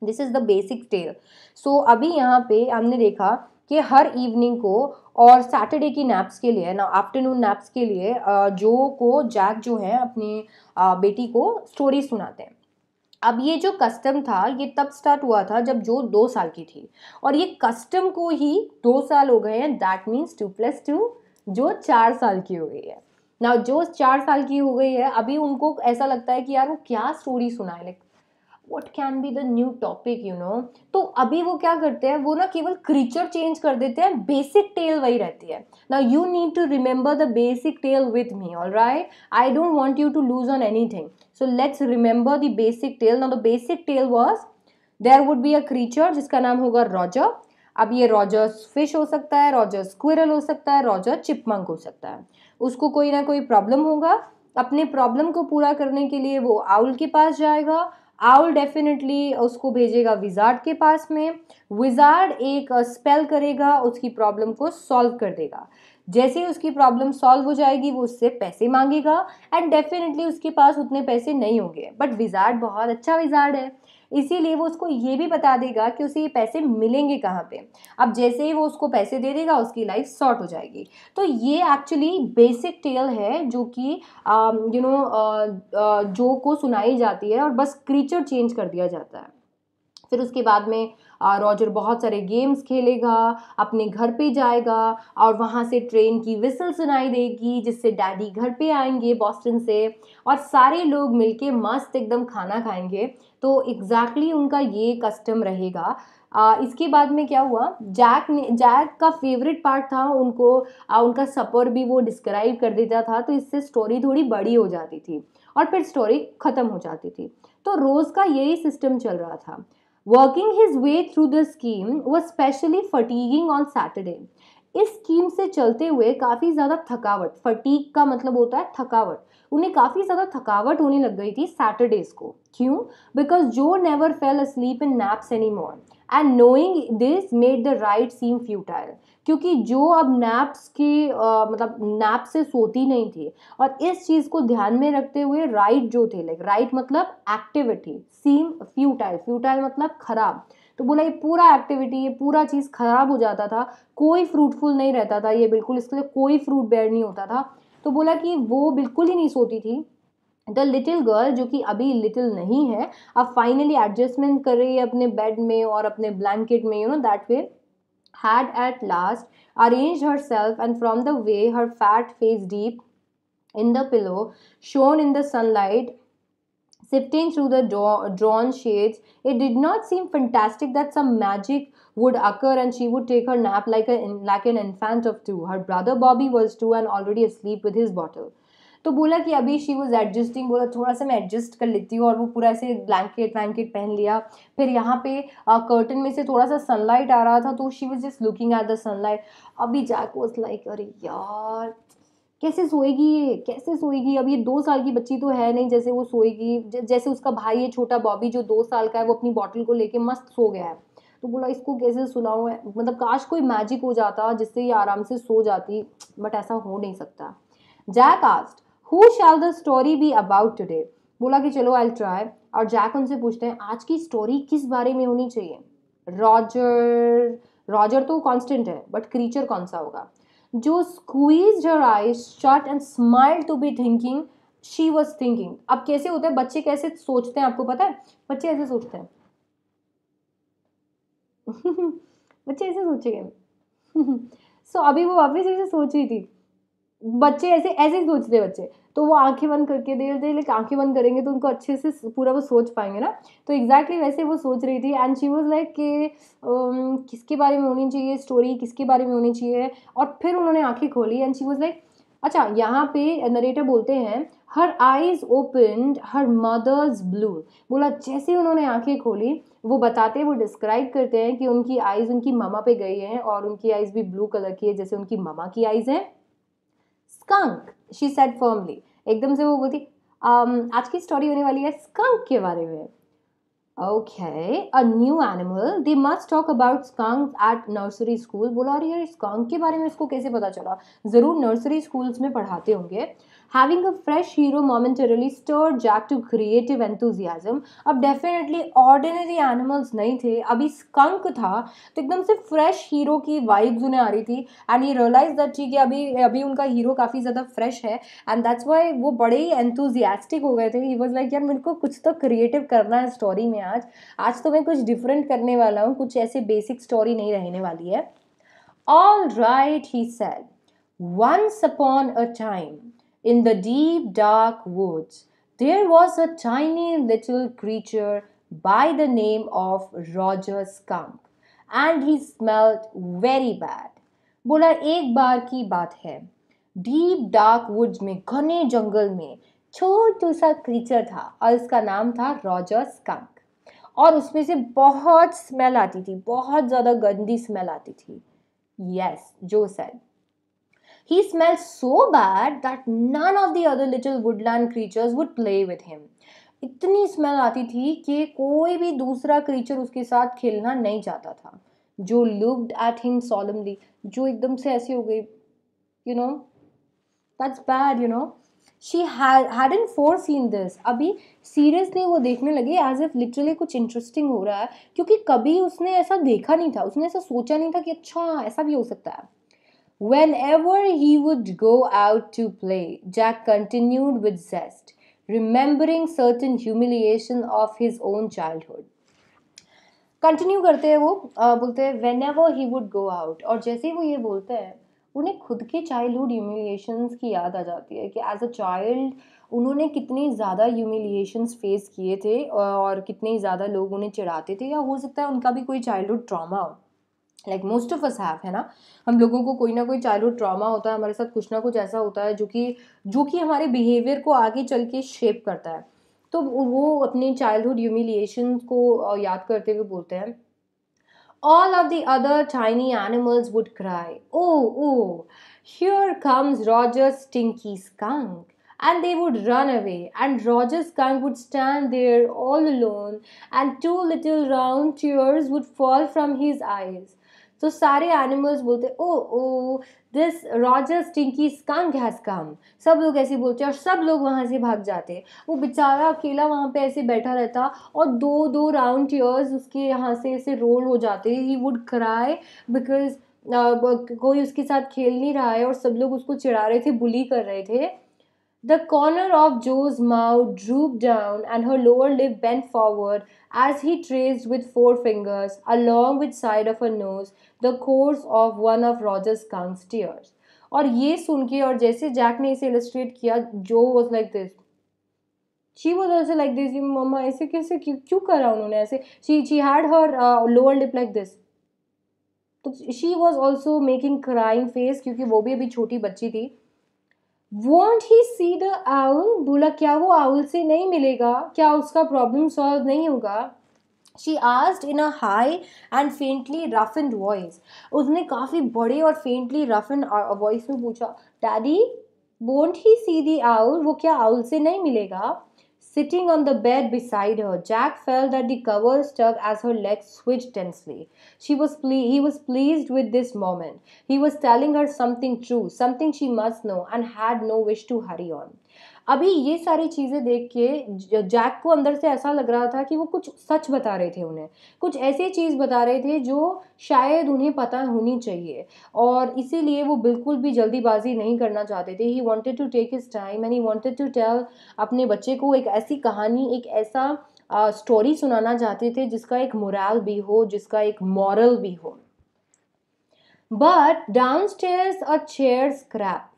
this is the basic tale so abhi yahan pe हमने देखा कि हर evening को और Saturday की naps के लिए ना afternoon naps के लिए जो को जैक जो है अपनी बेटी को स्टोरी सुनाते हैं अब ये जो कस्टम था ये तब स्टार्ट हुआ था जब जो दो साल की थी और ये कस्टम को ही दो साल हो गए हैं that means two plus two जो चार साल की हो गई है ना जो चार साल की हो गई है अभी उनको ऐसा लगता है कि यार वो क्या स्टोरी सुनाए like what can be the new topic you know तो अभी वो क्या करते हैं वो ना केवल क्रीचर चेंज कर देते हैं बेसिक टेल वही रहती है ना you need to remember the basic tale with me all right I don't want you to lose on anything so let's remember the basic tale ना the basic tale was there would be a creature जिसका नाम होगा Roger अब ये Rogers fish हो सकता है Rogers Quirrell हो सकता है रॉजर चिपमंक हो सकता है उसको कोई ना कोई प्रॉब्लम होगा अपने प्रॉब्लम को पूरा करने के लिए वो आउल के पास जाएगा आउल डेफिनेटली उसको भेजेगा विजार्ड के पास में विजार्ड एक स्पेल uh, करेगा उसकी प्रॉब्लम को सॉल्व कर देगा जैसे ही उसकी प्रॉब्लम सॉल्व हो जाएगी वो उससे पैसे मांगेगा एंड डेफिनेटली उसके पास उतने पैसे नहीं होंगे बट विजार्ड बहुत अच्छा विजार्ड है इसीलिए वो उसको ये भी बता देगा कि उसे ये पैसे मिलेंगे कहाँ पे अब जैसे ही वो उसको पैसे दे देगा उसकी लाइफ शॉर्ट हो जाएगी तो ये एक्चुअली बेसिक टेल है जो कि यू um, नो जो को सुनाई जाती है और बस क्रीचर चेंज कर दिया जाता है फिर उसके बाद में रॉजर बहुत सारे गेम्स खेलेगा अपने घर पे जाएगा और वहाँ से ट्रेन की विसल सुनाई देगी जिससे डैडी घर पे आएंगे बॉस्टन से और सारे लोग मिलके मस्त एकदम खाना खाएंगे तो एग्जैक्टली exactly उनका ये कस्टम रहेगा आ, इसके बाद में क्या हुआ जैक ने जैक का फेवरेट पार्ट था उनको आ, उनका सपर भी वो डिस्क्राइब कर देता था तो इससे स्टोरी थोड़ी बड़ी हो जाती थी और फिर स्टोरी ख़त्म हो जाती थी तो रोज़ का यही सिस्टम चल रहा था working his way through the scheme व स्पेशली फटीगिंग ऑन सैटरडे इस स्कीम से चलते हुए काफ़ी ज़्यादा थकावट फटीक का मतलब होता है थकावट उन्हें काफ़ी ज़्यादा थकावट होने लग गई थी सैटरडेज को क्यों बिकॉज जो never fell sleep in naps anymore and knowing this made the rite seem futile क्योंकि जो अब नैप्स के आ, मतलब नैप से सोती नहीं थी और इस चीज़ को ध्यान में रखते हुए राइट जो थे लाइक राइट मतलब एक्टिविटी सीम फ्यूटाइल फ्यूटाइल मतलब खराब तो बोला ये पूरा एक्टिविटी ये पूरा चीज़ खराब हो जाता था कोई फ्रूटफुल नहीं रहता था ये बिल्कुल इसके लिए कोई फ्रूट बेयर नहीं होता था तो बोला कि वो बिल्कुल ही नहीं सोती थी द लिटिल गर्ल जो कि अभी लिटिल नहीं है अब फाइनली एडजस्टमेंट कर रही है अपने बेड में और अपने ब्लैंकेट में you know that way had at last arrange herself and from the way her fat face deep in the pillow shone in the sunlight Sifting through the drawn shades, it did not seem fantastic that some magic would occur and she would take her nap like, a, like an infant of two. Her brother Bobby was two and already asleep with his bottle. तो बोला कि अभी she was adjusting बोला थोड़ा सा मैं adjust कर लेती हूँ और वो पूरा ऐसे ब्लैंकेट वैंकेट पहन लिया फिर यहाँ पे कर्टन में से थोड़ा सा सनलाइट आ रहा था तो she was just looking at the sunlight अभी जैक वॉज लाइक अरे यार कैसे सोएगी ये कैसे सोएगी अब ये दो साल की बच्ची तो है नहीं जैसे वो सोएगी जैसे उसका भाई है छोटा बॉबी जो दो साल का है वो अपनी बॉटल को लेके मस्त सो गया है तो बोला इसको कैसे सुनाऊँ मतलब काश कोई मैजिक हो जाता जिससे ये आराम से सो जाती बट ऐसा हो नहीं सकता Jack asked who shall the story be about today बोला कि चलो आई ट्राई और जैक उनसे पूछते हैं आज की स्टोरी किस बारे में होनी चाहिए रॉजर रॉजर तो कॉन्स्टेंट है बट क्रीचर कौन सा होगा जो squeeze your eyes shut and smile to be thinking she was thinking अब कैसे होता है बच्चे कैसे सोचते हैं आपको पता है बच्चे ऐसे सोचते हैं बच्चे ऐसे सोचेंगे सो so, अभी वो वापिस ऐसे सोच रही थी बच्चे ऐसे ऐसे ही सोचते हैं बच्चे तो वो आंखें बंद करके दे धीरे लेकिन आंखें बंद करेंगे तो उनको अच्छे से पूरा वो सोच पाएंगे ना तो एग्जैक्टली exactly वैसे वो सोच रही थी एंड शी वॉज लाइक के um, किसके बारे में होनी चाहिए स्टोरी किसके बारे में होनी चाहिए और फिर उन्होंने आंखें खोली एंड शी वॉज लाइक अच्छा यहाँ पे नरेटर बोलते हैं her eyes open her mother's blue बोला जैसे उन्होंने आंखें खोली वो बताते वो डिस्क्राइब करते हैं कि उनकी आईज उनकी मामा पे गई हैं और उनकी आईज भी ब्लू कलर की है जैसे उनकी मामा की आईज हैं स्कंक शी सेड फर्मली एकदम से वो बोलती आज की स्टोरी होने वाली है स्कंक के बारे में Okay, a new animal. They must talk about skunks at nursery school. बोला अरे यार स्कंक के बारे में इसको कैसे पता चला ज़रूर नर्सरी स्कूल्स में पढ़ाते होंगे Having a fresh hero momentarily stirred Jack to creative enthusiasm. अब definitely ordinary animals नहीं थे अभी skunk था तो एकदम से fresh hero की vibes उन्हें आ रही थी and he realized that ठीक है अभी अभी उनका hero काफ़ी ज़्यादा fresh है and that's why वो बड़े ही enthusiastic हो गए थे he was like यार मेरे को कुछ तो creative करना है story में आज आज तो मैं कुछ different करने वाला हूँ कुछ ऐसे basic story नहीं रहने वाली है All right, he said. Once upon a time, In the deep dark woods, there was a tiny little creature by the name of Roger Skunk, and he smelled very bad. बोला एक बार की बात है deep dark woods में घने जंगल में छोटू सा creature था और इसका नाम था रॉजर स्कंक और उसमें से बहुत स्मेल आती थी बहुत ज़्यादा गंदी स्मेल आती थी yes Jo said He smelled so bad that none of the other little woodland creatures would play with him. इतनी स्मेल आती थी कि कोई भी दूसरा क्रीचर उसके साथ खेलना नहीं चाहता था जो लुकड एट हिम सॉलमली जो एकदम से ऐसी हो गई you know that's bad you know she had in foreseen this अभी सीरियसली वो देखने लगी एज इफ लिटरली कुछ इंटरेस्टिंग हो रहा है क्योंकि कभी उसने ऐसा देखा नहीं था उसने ऐसा सोचा नहीं था कि अच्छा ऐसा भी हो सकता है Whenever he would go out to play, Jack continued with zest, remembering certain humiliation of his own childhood. Continue करते हैं वो आ, बोलते हैं whenever he would go out और जैसे ही वो ये बोलते हैं उन्हें खुद के चाइल्डहुड ह्यूमिलिएशंस की याद आ जाती है कि एज अ चाइल्ड उन्होंने कितने ज़्यादा ह्यूमिलिएशंस फेस किए थे और कितने ज़्यादा लोग उन्हें चिढ़ाते थे या हो सकता है उनका भी कोई चाइल्डहुड ट्रामा हो like most of us have है ना हम लोगों को कोई ना कोई चाइल्ड ट्रामा होता है हमारे साथ कुछ ना कुछ ऐसा होता है जो कि जो कि हमारे बिहेवियर को आगे चल के शेप करता है तो वो अपने चाइल्डहुड ह्यूमिलिएशन को याद करते हुए बोलते हैं all of the other tiny animals would cry oh oh here comes Roger's stinky skunk And they would run away, and Roger's skunk would stand there all alone, and two little round tears would fall from his eyes. तो सारे animals बोलते oh oh this Roger stinky skunk has come सब लोग ऐसे बोलते हैं और सब लोग वहाँ से भाग जाते वो बेचारा अकेला वहाँ पे ऐसे बैठा रहता और दो दो राउंड टीयर्स उसके यहाँ से ऐसे रोल हो जाते ही वुड क्राई बिकॉज कोई उसके साथ खेल नहीं रहा है और सब लोग उसको चिढ़ा रहे थे बुली कर रहे थे the corner of Jo's mouth droop down and her lower lip bend forward as he traced with four fingers along with side of her nose the course of one of Roger Skunk's tears. और ये सुन के और जैसे Jack ने इसे illustrate किया जो was like this she was also like this मम्मा ऐसे कैसे क्यों क्यों करा उन्होंने ऐसे she she had her lower lip like this तो she was also making crying face क्योंकि वो भी अभी छोटी बच्ची थी won't he see the owl बोला क्या वो आउल से नहीं मिलेगा क्या उसका प्रॉब्लम सॉल्व नहीं होगा she asked in a high and faintly rough and voice उसने काफ़ी बड़े और फेंटली रफ एंड वॉइस में पूछा daddy won't he see the owl वो क्या आउल से नहीं मिलेगा Sitting on the bed beside her, Jack felt that the cover stuck as her legs switched tensely. She was ple- he was pleased with this moment. He was telling her something true, something she must know, and had no wish to hurry on. अभी ये सारी चीज़ें देख के Jack को अंदर से ऐसा लग रहा था कि वो कुछ सच बता रहे थे उन्हें कुछ ऐसी चीज़ बता रहे थे जो शायद उन्हें पता होनी चाहिए और इसीलिए वो बिल्कुल भी जल्दीबाजी नहीं करना चाहते थे he wanted to take his time and he wanted to tell अपने बच्चे को एक ऐसी कहानी एक ऐसा स्टोरी uh, सुनाना चाहते थे जिसका एक मोरल भी हो जिसका एक मॉरल भी हो but downstairs a chair scrape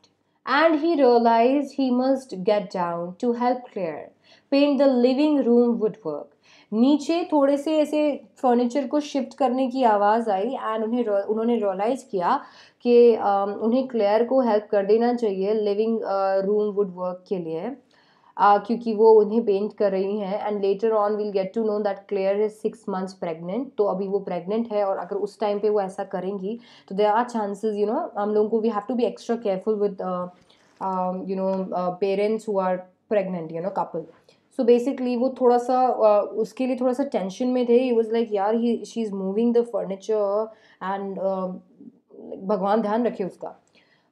and he realized he must get down to help Claire paint the living room woodwork. नीचे थोड़े से ऐसे फर्नीचर को शिफ्ट करने की आवाज़ आई एंड उन्हें उन्होंने रियलाइज़ किया कि um, उन्हें क्लेयर को हेल्प कर देना चाहिए लिविंग रूम वुड वर्क के लिए क्योंकि वो उन्हें पेंट कर रही हैं and later on will get to know that Claire is six months pregnant तो अभी वो प्रेगनेंट है और अगर उस टाइम पे वो ऐसा करेंगी तो there are chances you know हम लोगों को we have to be extra careful with you know parents who are pregnant you know couple so basically वो थोड़ा सा uh, उसके लिए थोड़ा सा टेंशन में थे ही वॉज लाइक यार he she is moving the furniture and भगवान ध्यान रखे उसका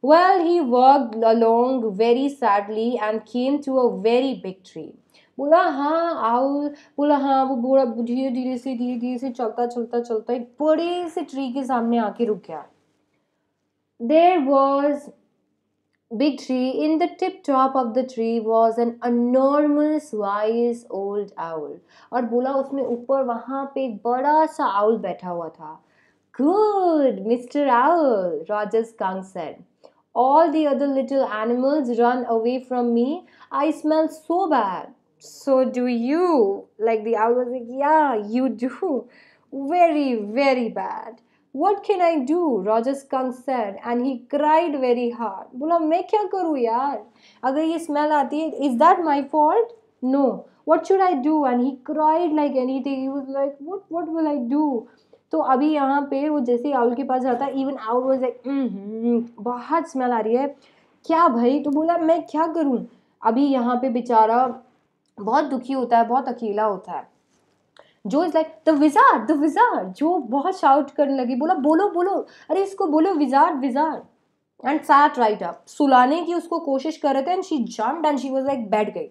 well he work along very sadly and came to a very big tree बोला हाँ आओ बोला हाँ वो बोला धीरे धीरे से धीरे धीरे से चलता चलता चलता एक बड़े से ट्री के सामने आके रुक गया there was big tree in the tip top of the tree was an enormous wise old owl और बोला उसमें ऊपर वहाँ पे एक बड़ा सा आउल बैठा हुआ था good mister owl Roger's concert all the other little animals run away from me. I smell so bad. So do you. Like the owl was like, yeah, you do. Very, very bad. What can I do? Roger Skunk said, and he cried very hard. Bula, मैं क्या करूँ यार अगर smell aati, is that my fault? No. What should I do? And he cried like anything. He was like, what what will I do? तो अभी यहाँ पे वो जैसे आउल के पास जाता है इवन आउल वॉज लाइक बहुत स्मेल आ रही है क्या भाई तो बोला मैं क्या करूँ अभी यहाँ पे बेचारा बहुत दुखी होता है बहुत अकेला होता है जो is like the wizard the wizard जो बहुत शाउट करने लगी बोला बोलो बोलो अरे इसको बोलो wizard wizard and sat right up सुलाने की उसको कोशिश कर रहे थे and she jump and she was like बैठ गई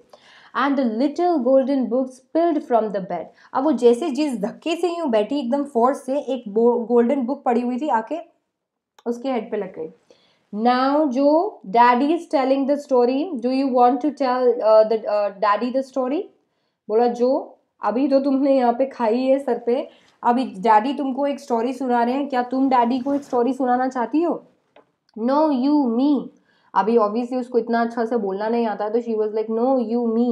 and little golden book spilled from the bed अब वो जैसे जिस धक्के से ही बैठी एकदम फोर्स से एक गोल्डन बुक पड़ी हुई थी आके उसके हेड पे लग गई नाउ जो daddy is telling the story do you want to tell daddy the story बोला जो अभी तो तुमने यहाँ पे खाई है सर पे अभी डैडी तुमको एक स्टोरी सुना रहे हैं क्या तुम डैडी को एक स्टोरी सुनाना चाहती हो नो यू मी अभी ऑब्वियसली उसको इतना अच्छा से बोलना नहीं आता है तो she was like no you me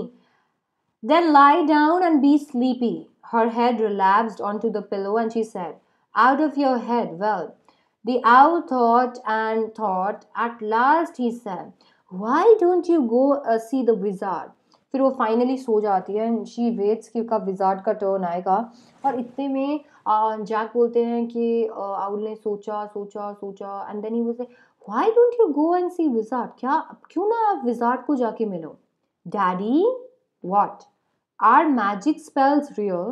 then lie down and be sleepy her head relapsed on to the pillow and she said out of your head well the owl thought and thought at last he said why don't you go see the wizard फिर वो finally so जाती है and she weights कि उसका wizard का turn आएगा और इतने में जैक uh, बोलते हैं कि आउल uh, ने सोचा सोचा सोचा एंड देन ही वो से why don't you go and see wizard kya kyu na aap wizard ko jaake milo daddy what are magic spells real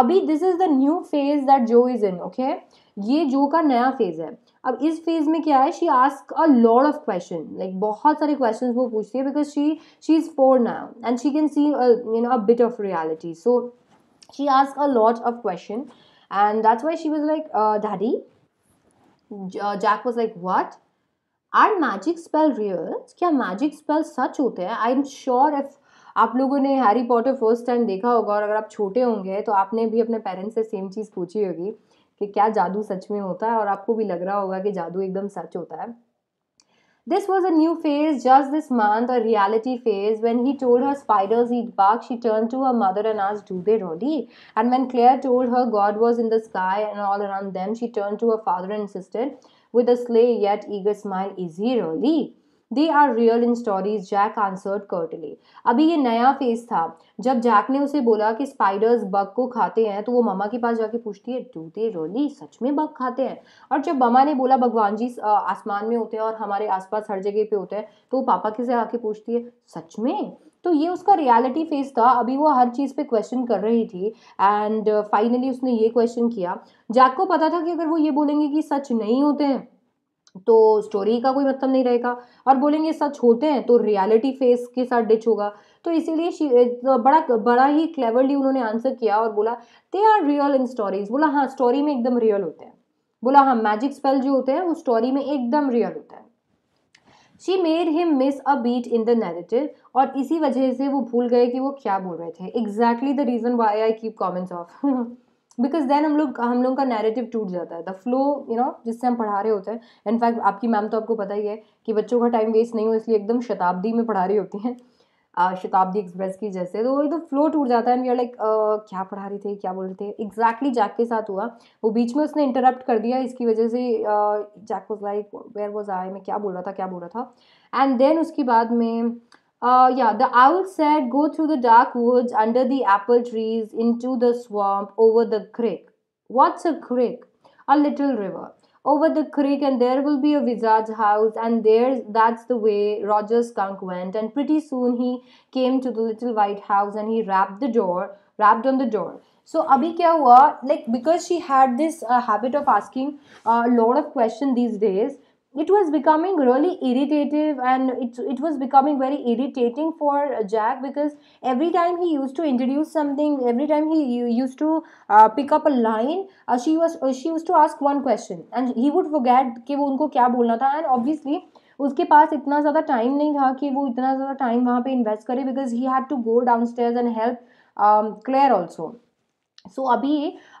abhi this is the new phase that joe is in okay ye joe ka naya phase hai अब इस phase में क्या है she ask a lot of question like बहुत सारे question वो पूछती है because she she is four now and she can a you know a bit of reality so she ask a lot of question and that's why she was like daddy Jack was like what are magic spell real क्या magic spell सच होते हैं I am sure if आप लोगों ने Harry Potter first time देखा होगा और अगर आप छोटे होंगे तो आपने भी अपने पेरेंट्स से सेम चीज़ पूछी होगी कि क्या जादू सच में होता है और आपको भी लग रहा होगा कि जादू एकदम सच होता है This was a new phase just this month, a reality phase. When he told her spiders eat bark, she turned to her mother and asked, Do they really? And when Claire told her God was in the sky and all around them, she turned to her father and insisted, with a sleigh yet eager smile. Is he really? They are real in stories Jack answered curtly अभी ये नया face था जब Jack ने उसे बोला कि spiders bug को खाते हैं तो वो ममा के पास जाके पूछती है डू दे रोली सच में बग खाते हैं और जब ममा ने बोला भगवान जी आसमान में होते हैं और हमारे आसपास हर जगह पे होते हैं तो वो पापा किसे आके पूछती है सच में तो ये उसका रियलिटी फेस था अभी वो हर चीज़ पे क्वेश्चन कर रही थी एंड फाइनली uh, उसने ये क्वेश्चन किया जैक को पता था कि अगर वो ये बोलेंगे कि सच नहीं होते हैं तो स्टोरी का कोई मतलब नहीं रहेगा और बोलेंगे सच होते हैं तो रियलिटी फेस के साथ डिच होगा तो इसीलिए uh, तो बड़ा बड़ा ही क्लेवरली उन्होंने आंसर किया और बोला they are real in stories बोला हाँ स्टोरी में एकदम रियल होते हैं बोला हाँ मैजिक स्पेल जो होते हैं वो स्टोरी में एकदम रियल होता है she made him miss a beat in the narrative और इसी वजह से वो भूल गए कि वो क्या बोल रहे थे exactly the reason why I keep comments off because then हम लोग हम लोगों का नैरेटिव टूट जाता है द फ्लो यू नो जिससे हम पढ़ा रहे होते हैं इनफैक्ट आपकी मैम तो आपको पता ही है कि बच्चों का टाइम वेस्ट नहीं हो इसलिए एकदम शताब्दी में पढ़ा रही होती हैं शताब्दी एक्सप्रेस की जैसे तो वही तो फ्लो टूट जाता है एंड वी लाइक क्या पढ़ा रही थी क्या बोल रहे थे एग्जैक्टली जैक के साथ हुआ वो बीच में उसने इंटरप्ट कर दिया इसकी वजह से Jack was like where was I मैं क्या बोल रहा था क्या बोल रहा था एंड देन उसके बाद में या the owl said go through the dark woods under the apple trees into the swamp over the creek what's a creek a little river over the creek and there will be a wizard's house and there that's the way roger skunk went and pretty soon he came to the little white house and he rapped the door rapped on the door so abhi kya hua like because she had this uh, habit of asking uh, a lot of questions these days it was becoming really irritative and it, it was becoming very irritating for jack because every time he used to introduce something every time he used to uh, pick up a line uh, she was uh, she used to ask one question and he would forget कि वो उनको क्या बोलना था and obviously उसके पास इतना ज़्यादा time नहीं था कि वो इतना ज़्यादा टाइम वहाँ पे इन्वेस्ट करे because he had to go downstairs and help Claire also so अभी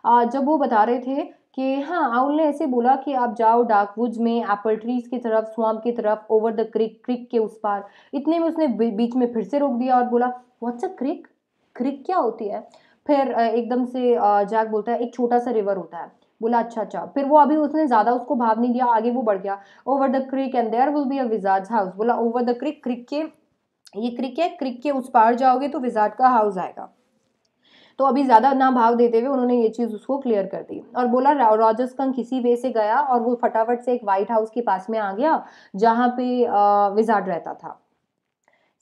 uh, जब वो बता रहे थे कि हाँ आउल ने ऐसे बोला कि आप जाओ डार्कवुड में एप्पल ट्रीज की तरफ स्वाम की तरफ ओवर द क्रिक क्रिक के उस पार इतने में उसने बीच में फिर से रोक दिया और बोला व्हाट्स अ क्रिक क्रिक क्या होती है फिर एकदम से जैक बोलता है एक छोटा सा रिवर होता है बोला अच्छा अच्छा फिर वो अभी उसने ज़्यादा उसको भाव नहीं दिया आगे वो बढ़ गया over the creek and there will be a wizard house बोला ओवर द क्रिक क्रिक के ये क्रिक है क्रिक के उस पार जाओगे तो विजार्ड का हाउस आएगा तो अभी ज़्यादा ना भाग देते हुए उन्होंने ये चीज़ उसको क्लियर कर दी और बोला रॉजर्स कंग किसी वे से गया और वो फटाफट से एक व्हाइट हाउस के पास में आ गया जहाँ पे विजार्ड रहता था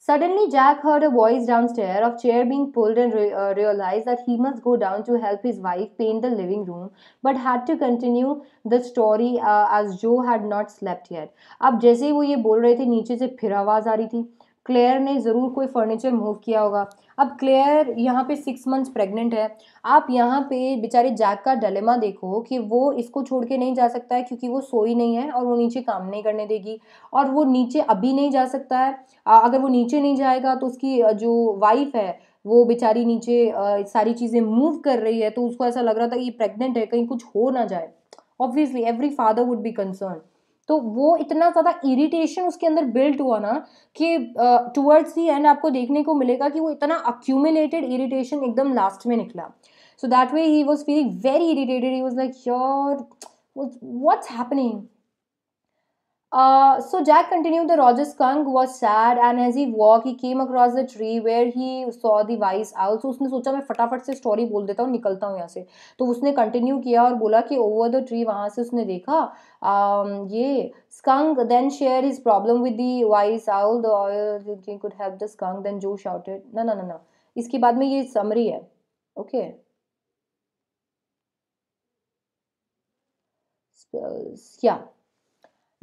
Suddenly, Jack heard a voice downstairs of chair being pulled and re uh, realized that he must go down to help his wife paint the living room, but had to continue the story uh, as Joe had not slept yet. ab jaise ही वो ये बोल रहे थे नीचे से फिर आवाज़ आ रही थी क्लेयर ने ज़रूर कोई फर्नीचर मूव किया होगा अब क्लेयर यहाँ पे सिक्स मंथ्स प्रेग्नेंट है आप यहाँ पे बेचारे जैक का डलेमा देखो कि वो इसको छोड़ के नहीं जा सकता है क्योंकि वो सोई नहीं है और वो नीचे काम नहीं करने देगी और वो नीचे अभी नहीं जा सकता है अगर वो नीचे नहीं जाएगा तो उसकी जो वाइफ है वो बेचारी नीचे सारी चीज़ें मूव कर रही है तो उसको ऐसा लग रहा था कि ये प्रेगनेंट है कहीं कुछ हो ना जाए obviously every father would be concern तो वो इतना ज़्यादा इरिटेशन उसके अंदर बिल्ट हुआ ना कि टुवर्ड्स दी एंड आपको देखने को मिलेगा कि वो इतना अक्यूमिलेटेड इरिटेशन एकदम लास्ट में निकला so that way he was feeling very irritated he was like your what's happening so Jack continue the Rogers skunk was sad and as he walk he came across the tree where he saw the wise owl so उसने सोचा मैं फटाफट से story बोल देता हूँ निकलता हूँ यहाँ से तो उसने कंटिन्यू किया और बोला कि ओवर द ट्री वहाँ से उसने देखा um, ये skunk then share his problem with the wise owl could have the skunk then Jo shouted ना ना ना ना इसके बाद में ये समरी है okay okay. yeah.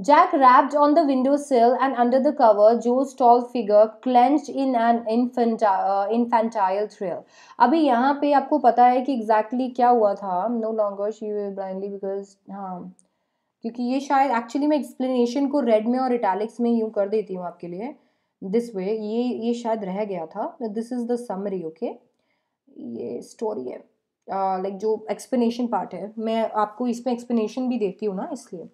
Jack, rapped on the window sill and under the cover, Joe's tall figure clenched in an infantile, infantile thrill. abhi yahan pe aapko pata hai ki exactly kya hua tha No longer she will blindly because ha हाँ क्योंकि ये शायद actually मैं explanation को red में और italics में यूँ कर देती हूँ आपके लिए दिस वे ये ये शायद रह गया था this is the summary okay ये स्टोरी है लाइक uh, like जो एक्सप्लेनेशन पार्ट है मैं आपको इसमें एक्सप्लेनेशन भी देती हूँ ना इसलिए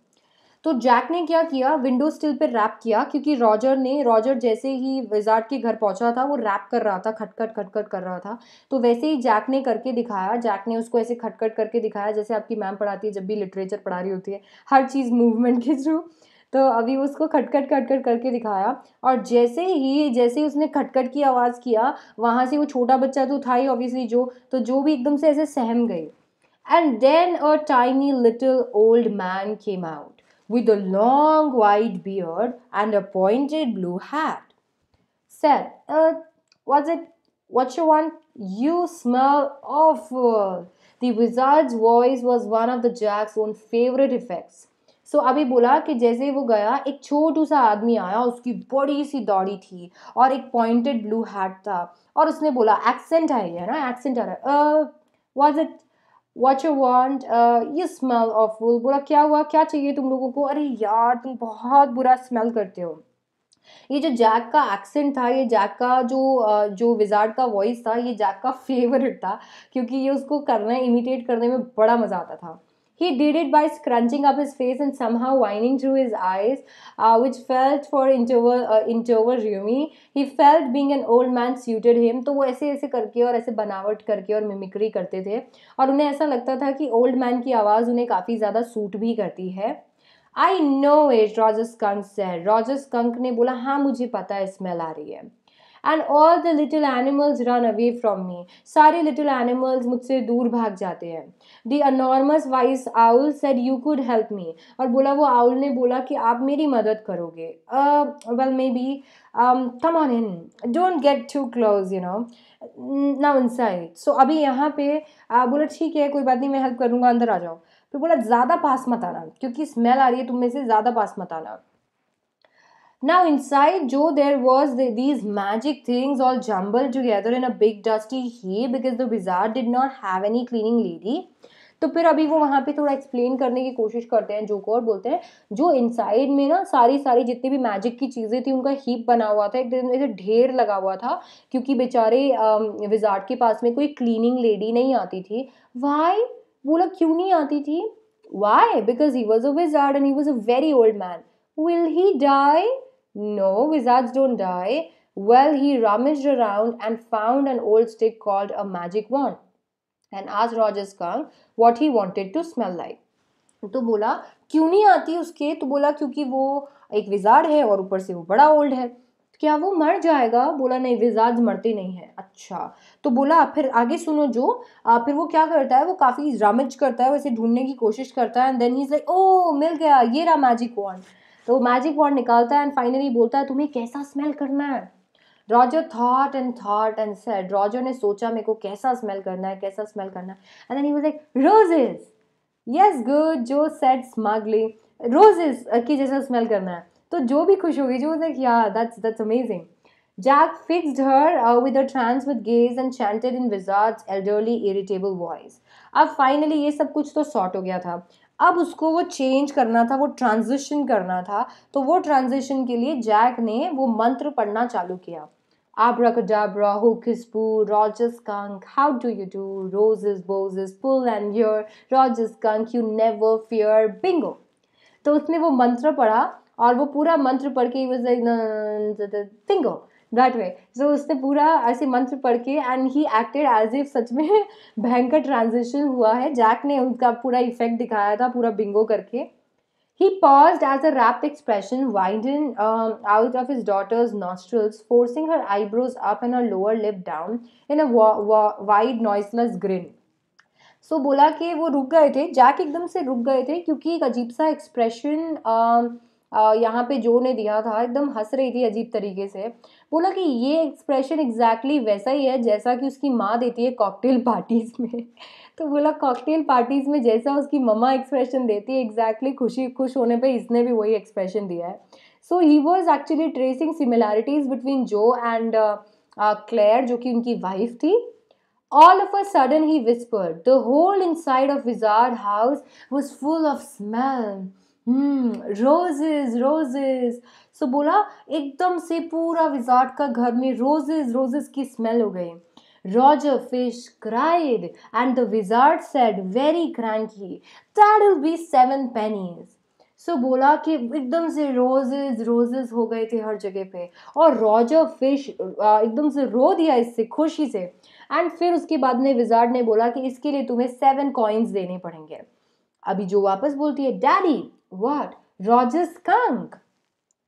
तो जैक ने क्या किया विंडो स्टिल पर रैप किया क्योंकि रॉजर ने रॉजर जैसे ही विजार्ड के घर पहुंचा था वो रैप कर रहा था खटखट खटखट कर रहा था तो वैसे ही जैक ने करके दिखाया जैक ने उसको ऐसे खटखट करके दिखाया जैसे आपकी मैम पढ़ाती है जब भी लिटरेचर पढ़ा रही होती है हर चीज़ मूवमेंट के थ्रू तो अभी उसको खटखट खटखट करके दिखाया और जैसे ही जैसे ही उसने खटखट की आवाज़ किया वहाँ से वो छोटा बच्चा तो था ही ऑब्वियसली जो तो जो भी एकदम से ऐसे सहम गए and then a tiny little old man came out with a long white beard and a pointed blue hat, said, uh, What's it? What you want? You smell awful. The wizard's voice was one of the Jack's own favorite effects. So so, अभी बोला कि जैसे वो गया एक छोटू सा आदमी आया उसकी बड़ी सी दाढ़ी थी और एक पॉइंटेड ब्लू हैट था और उसने बोला एक्सेंट है ये ना एक्सेंट आ रहा है was uh, it what you want ये स्मेल ऑफ वुल बोला क्या हुआ क्या चाहिए तुम लोगों को अरे यार तुम बहुत बुरा स्मेल करते हो ये जो जैक का एक्सेंट था ये जैक का जो uh, जो विजार्ड का वॉइस था ये जैक का फेवरेट था क्योंकि ये उसको करने इमिटेट करने में बड़ा मज़ा आता था He did it by scrunching up his face and somehow whining through his eyes, uh, which felt for interval uh, interval Rumi. He felt being an old man suited him. to wo aise aise karke aur aise बनावट karke aur mimicry karte the aur unhe aisa lagta tha ki old man ki awaaz unhe kafi zyada suit bhi karti hai i know it Rogers skunk said Rogers skunk ne bola ha mujhe pata hai smell aa rahi hai and all the little animals run away from me सारे little animals मुझसे दूर भाग जाते हैं the enormous wise owl said you could help me और बोला वो owl ने बोला कि आप मेरी मदद करोगे well maybe come on in don't get too close you know ना इनसाइड सो अभी यहाँ पे uh, बोला ठीक है कोई बात नहीं मैं हेल्प करूँगा अंदर आ जाओ फिर बोला ज़्यादा पास मत आना क्योंकि स्मेल आ रही है तुम में से ज़्यादा पास मत आना Now inside Joe there was the, these magic things all jumbled together in a big dusty heap because the wizard did not have any cleaning lady. तो फिर अभी वो वहाँ पे थोड़ा एक्सप्लेन करने की कोशिश करते हैं जो को और बोलते हैं जो इनसाइड में ना सारी सारी जितनी भी मैजिक की चीज़ें थी उनका हीप बना हुआ था एक दिन ऐसे ढेर लगा हुआ था क्योंकि बेचारे विजार्ड के पास में कोई क्लीनिंग लेडी नहीं आती थी वाई वो लोग क्यों नहीं आती थी why because he was a wizard and he was a very old man will he die No, wizards don't die. Well, he rummaged around and found an old stick called a magic wand and asked Roger Skunk what he wanted to smell like. तो बोला क्यों नहीं आती उसके तो बोला क्योंकि वो एक विजार्ड है और ऊपर से वो बड़ा ओल्ड है क्या वो मर जाएगा बोला नहीं विजार्ड मरते नहीं है अच्छा तो बोला फिर आगे सुनो जो आ, फिर वो क्या करता है वो काफ़ी रामिज करता है वैसे ढूंढने की कोशिश करता है and then he is like oh मिल गया ये रहा मैजिक वॉन्ड तो मैजिक वॉर्ड निकालता है एंड फाइनली बोलता है तुम्हें कैसा स्मेल करना है Roger thought and thought and said Roger ने सोचा मेरे को कैसा स्मेल करना है कैसा स्मेल करना है and then he was like roses yes good Jo said smugly roses की जैसा स्मेल करना है तो जो भी खुश होगी जो लाइक या that's that's amazing Jack fixed her with a trance with gaze and chanted in wizard's elderly irritable voice अब फाइनली ये सब कुछ तो सॉर्ट हो गया था अब उसको वो चेंज करना था वो ट्रांजिशन करना था तो वो ट्रांजिशन के लिए जैक ने वो मंत्र पढ़ना चालू किया आब्रा कडाब्रा हो खिसबू Rogers skunk how do you do rose is bose is pull and your Rogers skunk you never fear bingo तो उसने वो मंत्र पढ़ा और वो पूरा मंत्र पढ़ के was bingo that way so उसने पूरा ऐसे मंत्र पढ़ के and he acted as if सच में भयंकर ट्रांजेक्शन हुआ है जैक ने उनका पूरा इफेक्ट दिखाया था पूरा बिंगो करके he pause as a rapt expression wind in out of his daughter's nostrils forcing her eyebrows up and her lower lip down in a wide, so बोला कि वो रुक गए थे जैक एकदम से रुक गए थे क्योंकि एक अजीब सा एक्सप्रेशन um, uh, यहाँ पे जो ने दिया था एकदम हंस रही थी अजीब तरीके से बोला कि ये एक्सप्रेशन एग्जैक्टली वैसा ही है जैसा कि उसकी माँ देती है कॉकटेल पार्टीज़ में तो बोला कॉकटेल पार्टीज़ में जैसा उसकी मम्मा एक्सप्रेशन देती है एग्जैक्टली खुशी खुश होने पर इसने भी वही एक्सप्रेशन दिया है so he was actually tracing similarities between Jo and Claire जो कि उनकी वाइफ थी all of a sudden he he the whole inside of wizard house was full of smell roses roses so बोला एकदम से पूरा wizard का घर में रोजेज रोजेज की स्मेल हो गई Roger Fish cried, and the wizard said very cranky, That'll be seven pennies. So so, बोला कि एकदम से रोजेज रोजेज हो गए थे हर जगह पे और रॉजर फिश एकदम से रो दिया इससे खुशी से एंड फिर उसके बाद में विजार्ड ने बोला कि इसके लिए तुम्हें सेवन कॉइन्स देने पड़ेंगे अभी जो वापस बोलती है daddy What? Roger skunk.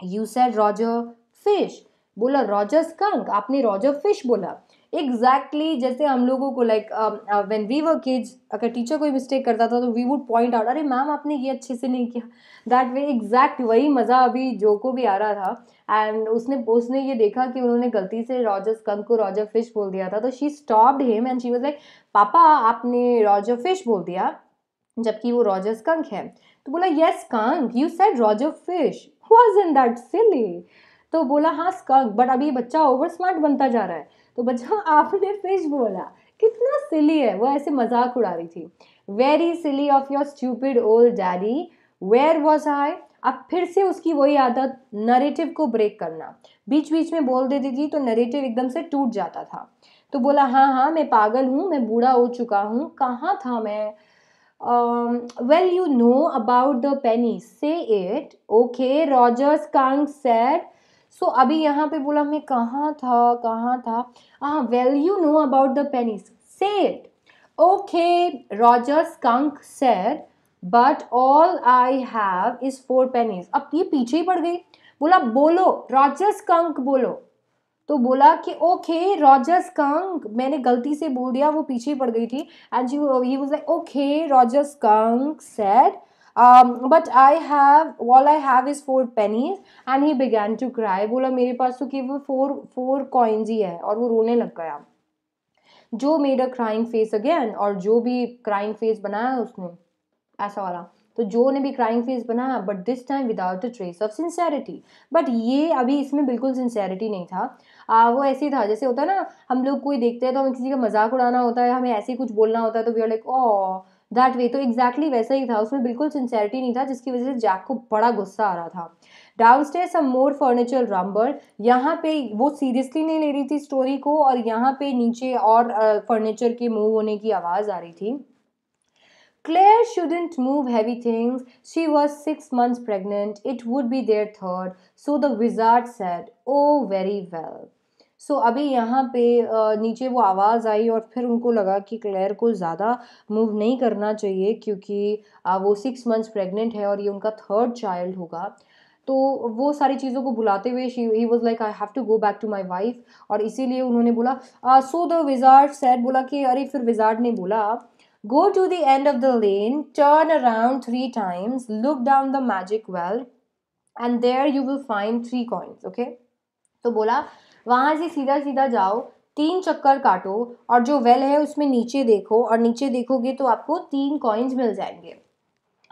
You said Roger fish. बोला roger skunk आपने roger fish बोला एग्जैक्टली exactly जैसे हम लोगों को like when we were kids अगर टीचर कोई मिस्टेक करता था तो वी वुड पॉइंट आउट अरे मैम आपने ये अच्छे से नहीं किया दैट वे एग्जैक्ट वही मज़ा अभी जो को भी आ रहा था एंड उसने उसने ये देखा कि उन्होंने गलती से रॉजर स्कंक को रॉजर फिश बोल दिया था तो she stopped him and she was like papa आपने रॉजर फिश बोल दिया जबकि वो रॉजर स्कंक है तो बोला yes skunk you said Roger fish was in that silly तो बोला हाँ स्कंक बट अभी बच्चा ओवर स्मार्ट बनता जा रहा है तो बच्चा आपने फिश बोला कितना सिली है वो ऐसे मजाक उड़ा रही थी very silly of your stupid old daddy where was I अब फिर से उसकी वही आदत नरेटिव को ब्रेक करना बीच बीच में बोल देती थी तो नरेटिव एकदम से टूट जाता था तो बोला हाँ हाँ मैं पागल हूँ मैं बूढ़ा हो चुका हूँ कहाँ था मैं Um, well, you know about the penny. Say it. Okay, Rogers Kang said. So so, अभी यहाँ पे बोला मैं कहाँ था कहाँ था हाँ well you know about the pennies से it okay Rogers skunk said but all I have is four pennies अब ये पीछे ही पड़ गई बोला बोलो रॉजर्स कंक बोलो तो बोला कि ओके रॉजर्स कंग मैंने गलती से बोल दिया वो पीछे पड़ गई थी and he was like okay Rogers skunk said but I have all I have is four pennies and he began to cry बोला मेरे पास तो केवल फोर फोर कॉइन्स ही है और वो रोने लग गया Jo made a crying face again और जो भी क्राइंग फेस बनाया उसने ऐसा वाला तो जो ने भी क्राइंग फेस बनाया but this time without a trace of sincerity but ये अभी इसमें बिल्कुल सिंसेरिटी नहीं था आ, वो ऐसे ही था जैसे होता है ना हम लोग कोई देखते हैं तो हमें किसी का मजाक उड़ाना होता है हमें ऐसे ही कुछ बोलना होता है तो we are like oh that way तो एग्जैक्टली exactly वैसा ही था उसमें बिल्कुल सिंसेरिटी नहीं था जिसकी वजह से जैक को बड़ा गुस्सा आ रहा था downstairs some more furniture rumble यहाँ पे वो सीरियसली नहीं ले रही थी स्टोरी को और यहाँ पे नीचे और फर्नीचर के मूव होने की आवाज़ आ रही थी Claire shouldn't move heavy things. She was six months pregnant. It would be their third. So the wizard said, Oh, very well. सो अभी यहाँ पे नीचे वो आवाज़ आई और फिर उनको लगा कि क्लेयर को ज़्यादा मूव नहीं करना चाहिए क्योंकि वो सिक्स मंथ्स प्रेग्नेंट है और ये उनका थर्ड चाइल्ड होगा तो वो सारी चीज़ों को बुलाते हुए she he was like I have to go back to my wife और इसीलिए उन्होंने बोला सो द विजार्ड सैड बोला कि अरे फिर विजार्ड ने बोला go to the end of the lane turn around three times look down the magic well and there you will find three coins okay तो बोला वहाँ से सीधा सीधा जाओ तीन चक्कर काटो और जो वेल है उसमें नीचे देखो और नीचे देखोगे तो आपको तीन कॉइन्स मिल जाएंगे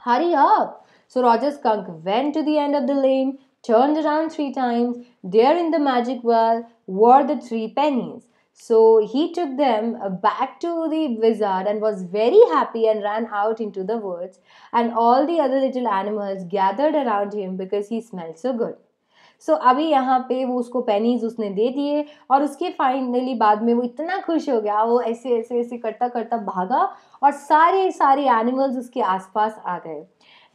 hurry up so Rogers skunk went to the end of the lane turn around three times there in the magic world were the three pennies so he took them back to the wizard and was very happy and run out into the woods and all the other little animals gathered around him because he smell so good so so, अभी यहाँ पे वो उसको pennies उसने दे दिए और उसके finally बाद में वो इतना खुश हो गया वो ऐसे ऐसे ऐसे करता करता भागा और सारे सारे एनिमल्स उसके आसपास आ गए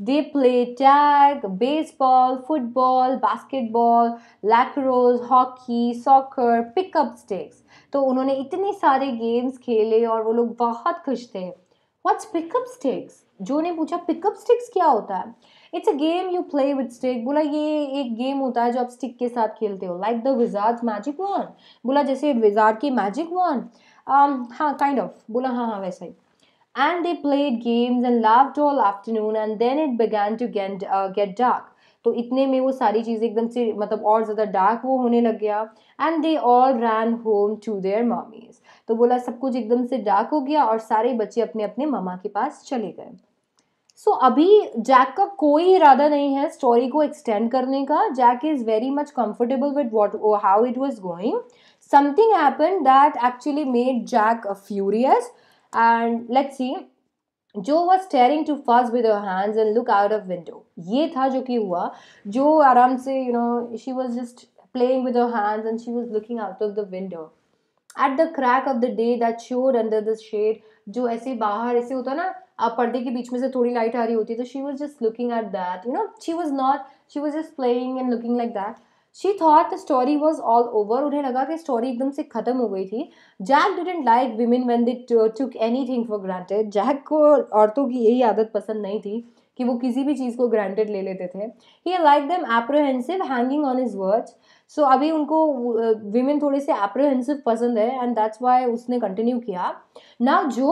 they play tag baseball football basketball lacrosse hockey soccer pickup sticks तो उन्होंने इतने सारे गेम्स खेले और वो लोग बहुत खुश थे वॉट्स पिकअप स्टिक्स जो ने पूछा पिकअप स्टिक्स क्या होता है it's a game you play with stick बोला ये एक गेम होता है जो आप स्टिक के साथ खेलते हो like the wizard magic wand बोला जैसे विजार्ड की मैजिक वन um, हाँ काइंड ऑफ बोला हाँ हाँ वैसा ही and they played games and laughed all afternoon and then it began to get get dark तो इतने में वो सारी चीज़ें एकदम से मतलब और ज़्यादा डार्क वो होने लग गया and they all ran home to their mommies तो बोला सब कुछ एकदम से डार्क हो गया और सारे बच्चे अपने अपने मामा के पास चले गए सो so, अभी जैक का कोई इरादा नहीं है स्टोरी को एक्सटेंड करने का Jack is very much comfortable with what how it was going something happen that actually made Jack furious and let's see Jo वह staring to first with hands and look out of window ये था जो कि हुआ Jo आराम से you know she was just playing with hands and she was looking out of the window at the crack of the day that sure under the shade जो ऐसे बाहर ऐसे होता ना आप पर्दे के बीच में से थोड़ी लाइट आ रही होती है तो she was just looking at that you know she was not she was just playing and looking like that she thought story was all over उन्हें लगा कि स्टोरी एकदम से खत्म हो गई थी Jack didn't like women when they took anything for granted Jack को औरतों की यही आदत पसंद नहीं थी कि वो किसी भी चीज़ को ग्रांटेड ले लेते थे he like them apprehensive hanging on his words so अभी उनको विमेन थोड़े से एप्रोहेंसिव पसंद है एंड दैट्स वाई उसने कंटिन्यू किया ना जो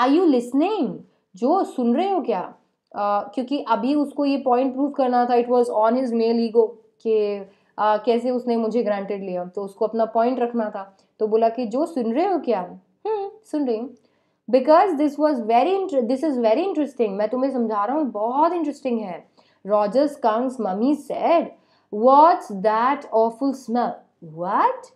आई यू लिसनिंग जो सुन रहे हो क्या uh, क्योंकि अभी उसको ये पॉइंट प्रूव करना था it was on his male ego कि uh, कैसे उसने मुझे ग्रांटेड लिया तो उसको अपना पॉइंट रखना था तो बोला कि जो सुन रहे हो क्या हम्म, सुन रही हूँ because this was very this is very interesting मैं तुम्हें समझा रहा हूँ बहुत इंटरेस्टिंग है Rogers skunk's mummy said what's that awful smell what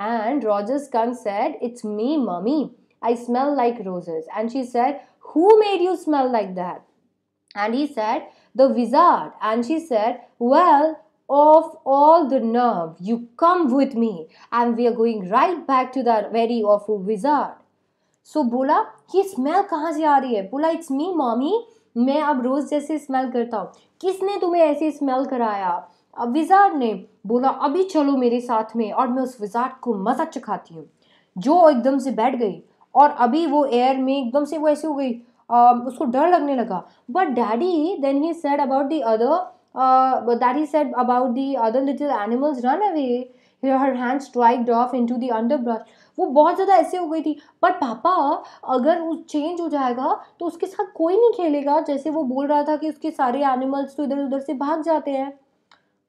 and Rogers skunk said it's me mummy I smell like roses. And she said, Who made you smell like that? And he said, The wizard. And she said, Well, of all the nerve, you come with me. And we are going right back to that very awful wizard. So so, बोला ये smell कहाँ से आ रही है बोला it's me mommy मैं अब रोज़ जैसे स्मेल करता हूँ किसने तुम्हें ऐसे स्मेल कराया अब विजार ने बोला अभी चलो मेरे साथ में और मैं उस विजार को मज़ा चखाती हूँ जो एकदम से बैठ गई और अभी वो एयर में एकदम से वो ऐसे हो गई uh, उसको डर लगने लगा but daddy then he said about the other daddy said about the other little animals run away her hand striked off into the underbrush वो बहुत ज़्यादा ऐसे हो गई थी बट पापा अगर वो चेंज हो जाएगा तो उसके साथ कोई नहीं खेलेगा जैसे वो बोल रहा था कि उसके सारे एनिमल्स तो इधर उधर से भाग जाते हैं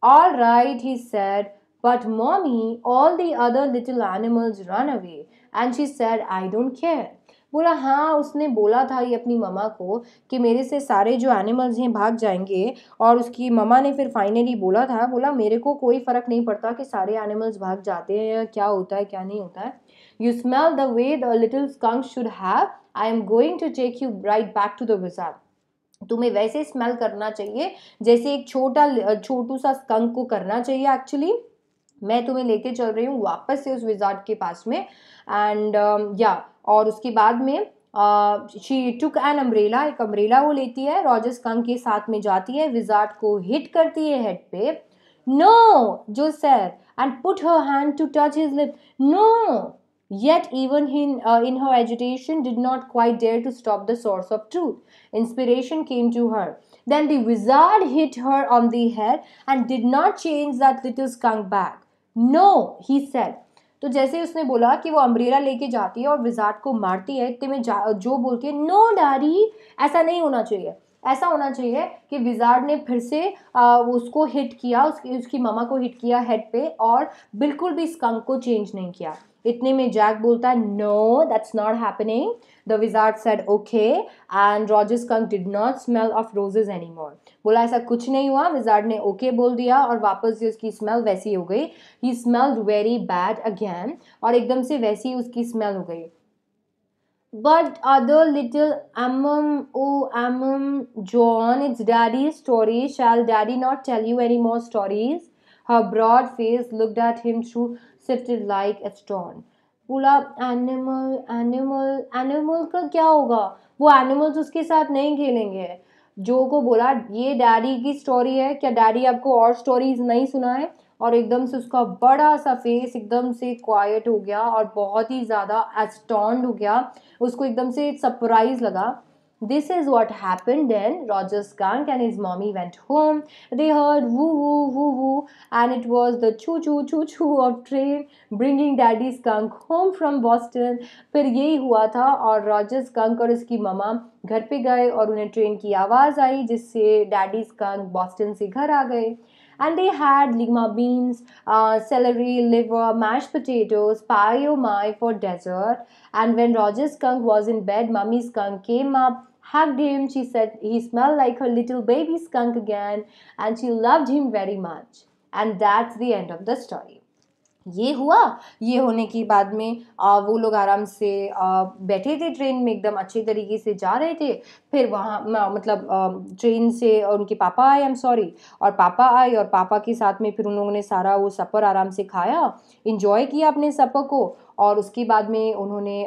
all right he said but mommy all the other little animals run away and she said I don't care बोला हाँ उसने बोला था ये अपनी मम्मा को कि मेरे से सारे जो एनिमल्स हैं भाग जाएंगे और उसकी मम्मा ने फिर फाइनली बोला था बोला मेरे को कोई फ़र्क नहीं पड़ता कि सारे एनिमल्स भाग जाते हैं या क्या होता है क्या नहीं होता है you smell the way the little skunk should have I am going to take you right back to the गुजार तुम्हें वैसे स्मेल करना चाहिए जैसे एक छोटा छोटू सा स्कंक को करना चाहिए एक्चुअली मैं तुम्हें लेके चल रही हूँ वापस से उस विजार्ड के पास में एंड या uh, yeah, और उसके बाद में शी टुक एन अम्ब्रेला एक अम्ब्रेला वो लेती है रॉजर्स कंग के साथ में जाती है विजार्ड को हिट करती है हेड पे no Jo sir and put her hand to touch his lip no Yet, even in, uh, in her agitation, did not quite dare to stop the source of truth. Inspiration came to her. Then the wizard hit her on the head and did not change that little skunk back. No he said तो जैसे उसने बोला कि वो umbrella लेके जाती है और विजार्ट को मारती है इतने में जो बोलती है नो डारी ऐसा नहीं होना चाहिए ऐसा होना चाहिए कि विजार्ड ने फिर से आ, उसको हिट किया उसकी उसकी मामा को हिट किया हेड पे और बिल्कुल भी स्कंक को चेंज नहीं किया इतने में जैक बोलता है no that's not happening the wizard said okay and Roger skunk did not smell of roses any more बोला ऐसा कुछ नहीं हुआ विजार्ड ने ओके बोल दिया और वापस से उसकी स्मेल वैसी हो गई ही स्मेल्ड वेरी बैड अगैन और एकदम से वैसी उसकी स्मेल हो गई बट अदर लिटिल एम एम ओ एम एम John it's daddy story shall daddy not tell you any more stories her broad face look at him through sift like a stone बोला एनिमल एनिमल एनिमल का क्या होगा वो एनिमल्स उसके साथ नहीं खेलेंगे जो को बोला ये डैडी की स्टोरी है क्या डैडी आपको और स्टोरीज नहीं सुना है और एकदम से उसका बड़ा सा फेस एकदम से क्वाइट हो गया और बहुत ही ज़्यादा एस्टॉन्ड हो गया उसको एकदम से सरप्राइज लगा This is what happened then. Roger Skunk and his mommy went home. They heard woo woo woo woo and it was the choo choo choo choo of train bringing daddy skunk home from Boston. फिर यही हुआ था और Roger skunk और उसकी mama घर पे गए और उन्हें train की आवाज़ आई जिससे डैडी स्कंक Boston से घर आ गए and they had lima beans, uh, celery, liver, mashed potatoes, pie oh my for dessert. And when Roger's skunk was in bed, Mummy skunk came up, hugged him. She said he smelled like her little baby skunk again, and she loved him very much. And that's the end of the story. ये हुआ ये होने के बाद में आ, वो लोग आराम से आ, बैठे थे ट्रेन में एकदम अच्छे तरीके से जा रहे थे फिर वहाँ मतलब आ, ट्रेन से और उनके पापा आए आई एम सॉरी और पापा आए और पापा के साथ में फिर उन लोगों ने सारा वो सफ़र आराम से खाया इन्जॉय किया अपने सफ़र को और उसके बाद में उन्होंने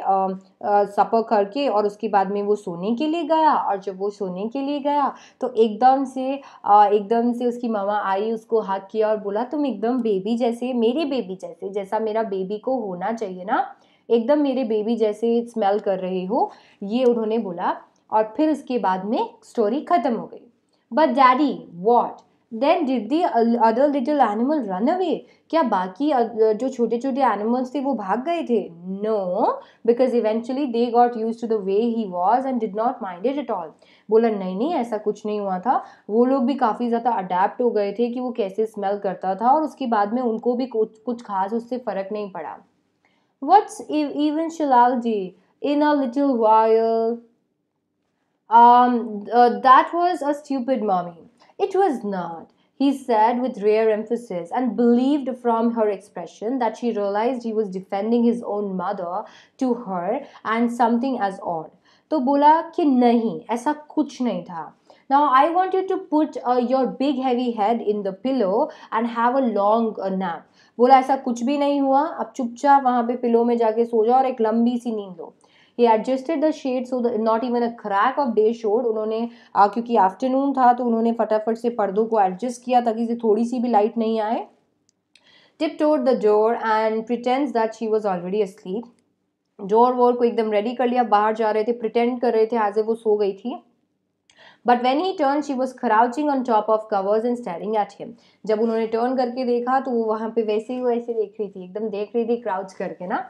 सफ़र करके और उसके बाद में वो सोने के लिए गया और जब वो सोने के लिए गया तो एकदम से एकदम से उसकी मामा आई उसको हक किया और बोला तुम एकदम बेबी जैसे मेरे बेबी जैसे जैसा मेरा बेबी को होना चाहिए ना एकदम मेरे बेबी जैसे स्मेल कर रहे हो ये उन्होंने बोला और फिर उसके बाद में स्टोरी ख़त्म हो गई but daddy what then did the other little animal run away क्या बाकी जो छोटे छोटे एनिमल्स थे वो भाग गए थे no because eventually they got use to the way he was and did not mind it at all बोला नहीं नहीं ऐसा कुछ नहीं हुआ था वो लोग भी काफ़ी ज़्यादा अडेप्ट हो गए थे कि वो कैसे स्मेल करता था और उसके बाद में उनको भी कुछ कुछ खास उससे फ़र्क नहीं पड़ा वट्स इवन शिलाल जी in a little while that was a stupid mommy It was not, he said with rare emphasis, and believed from her expression that she realized he was defending his own mother to her and something as odd. तो बोला कि नहीं ऐसा कुछ नहीं था Now, I want you to put uh, your big heavy head in the pillow and have a long uh, nap. बोला ऐसा कुछ भी नहीं हुआ अब चुपचाप वहाँ पे पिलो में जाके सो जाओ और एक लंबी सी नींद लो he adjusted the shade so not even a crack of day showed उन्होंने आ, क्योंकि आफ्टरनून था तो उन्होंने फटाफट से पर्दों को एडजस्ट किया ताकि से थोड़ी सी भी लाइट नहीं आए tiptoed the door and pretends that she was already asleep door वोर को एकदम रेडी कर लिया बाहर जा रहे थे प्रिटेंड कर रहे थे एज ए वो सो गई थी but when he turn she was crouching on top of covers and staring at him जब उन्होंने टर्न करके देखा तो वो वहाँ पे वैसे ही वैसे देख रही थी एकदम देख रही थी क्राउच करके ना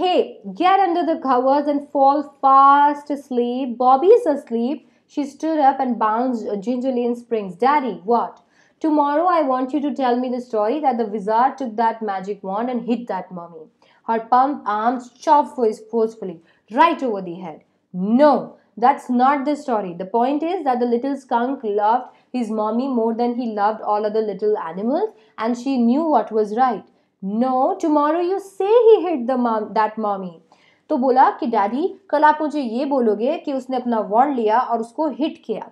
Hey, get under the covers and fall fast asleep. Bobby's asleep. She stood up and bounced gingerly in Spring's. Daddy, what? Tomorrow I want you to tell me the story that the wizard took that magic wand and hit that mummy. Her pumped arms chopped forcefully, right over the head. No, that's not the story. The point is that the little skunk loved his mommy more than he loved all other little animals and she knew what was right. No tomorrow you say he hit the mom that mommy तो बोला कि daddy कल आप मुझे ये बोलोगे कि उसने अपना वॉन्ड लिया और उसको हिट किया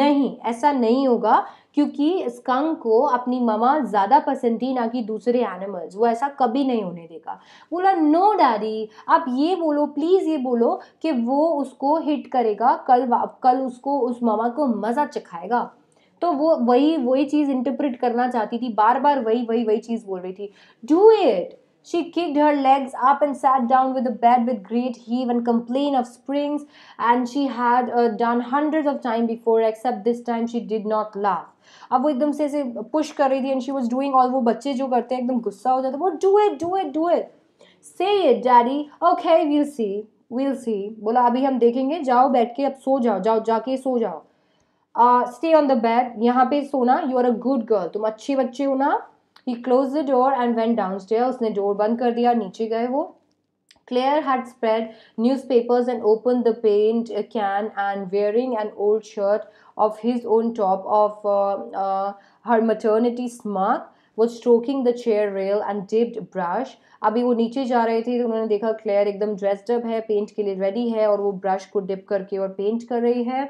नहीं ऐसा नहीं होगा क्योंकि स्कंक को अपनी ममा ज़्यादा पसंद थी ना कि दूसरे एनिमल्स वो ऐसा कभी नहीं होने देगा बोला नो डैडी आप ये बोलो प्लीज़ ये बोलो कि वो उसको हिट करेगा कल कल उसको उस ममा को मज़ा चखाएगा तो वो वही वही चीज़ इंटरप्रिट करना चाहती थी बार बार वही वही वही चीज़ बोल रही थी do it She kicked her legs up and sat down with the bed with great heave and complaint of springs, and she had uh, done hundreds of times before, except this time she did not laugh. अब वो एकदम से ऐसे push कर रही थी and she was doing और वो बच्चे जो करते हैं एकदम गुस्सा हो जाता है वो do it do it do it say it daddy okay will see will see बोला अभी हम देखेंगे जाओ बैठ के अब सो जाओ जाओ जाके सो जाओ स्टे ऑन द बेड यहाँ पे सोना you are a good girl तुम अच्छी बच्चे हो ना he close the door and went down stair उसने डोर बंद कर दिया नीचे गए वो Claire had spread newspapers and opened the paint can and wearing an old shirt of his own top of uh, uh, her maternity smock was stroking the chair rail and dipped brush अभी वो नीचे जा रहे थे तो उन्होंने देखा clear एकदम ड्रेस्ड अप है पेंट के लिए रेडी है और वो ब्रश को डिप करके और पेंट कर रही है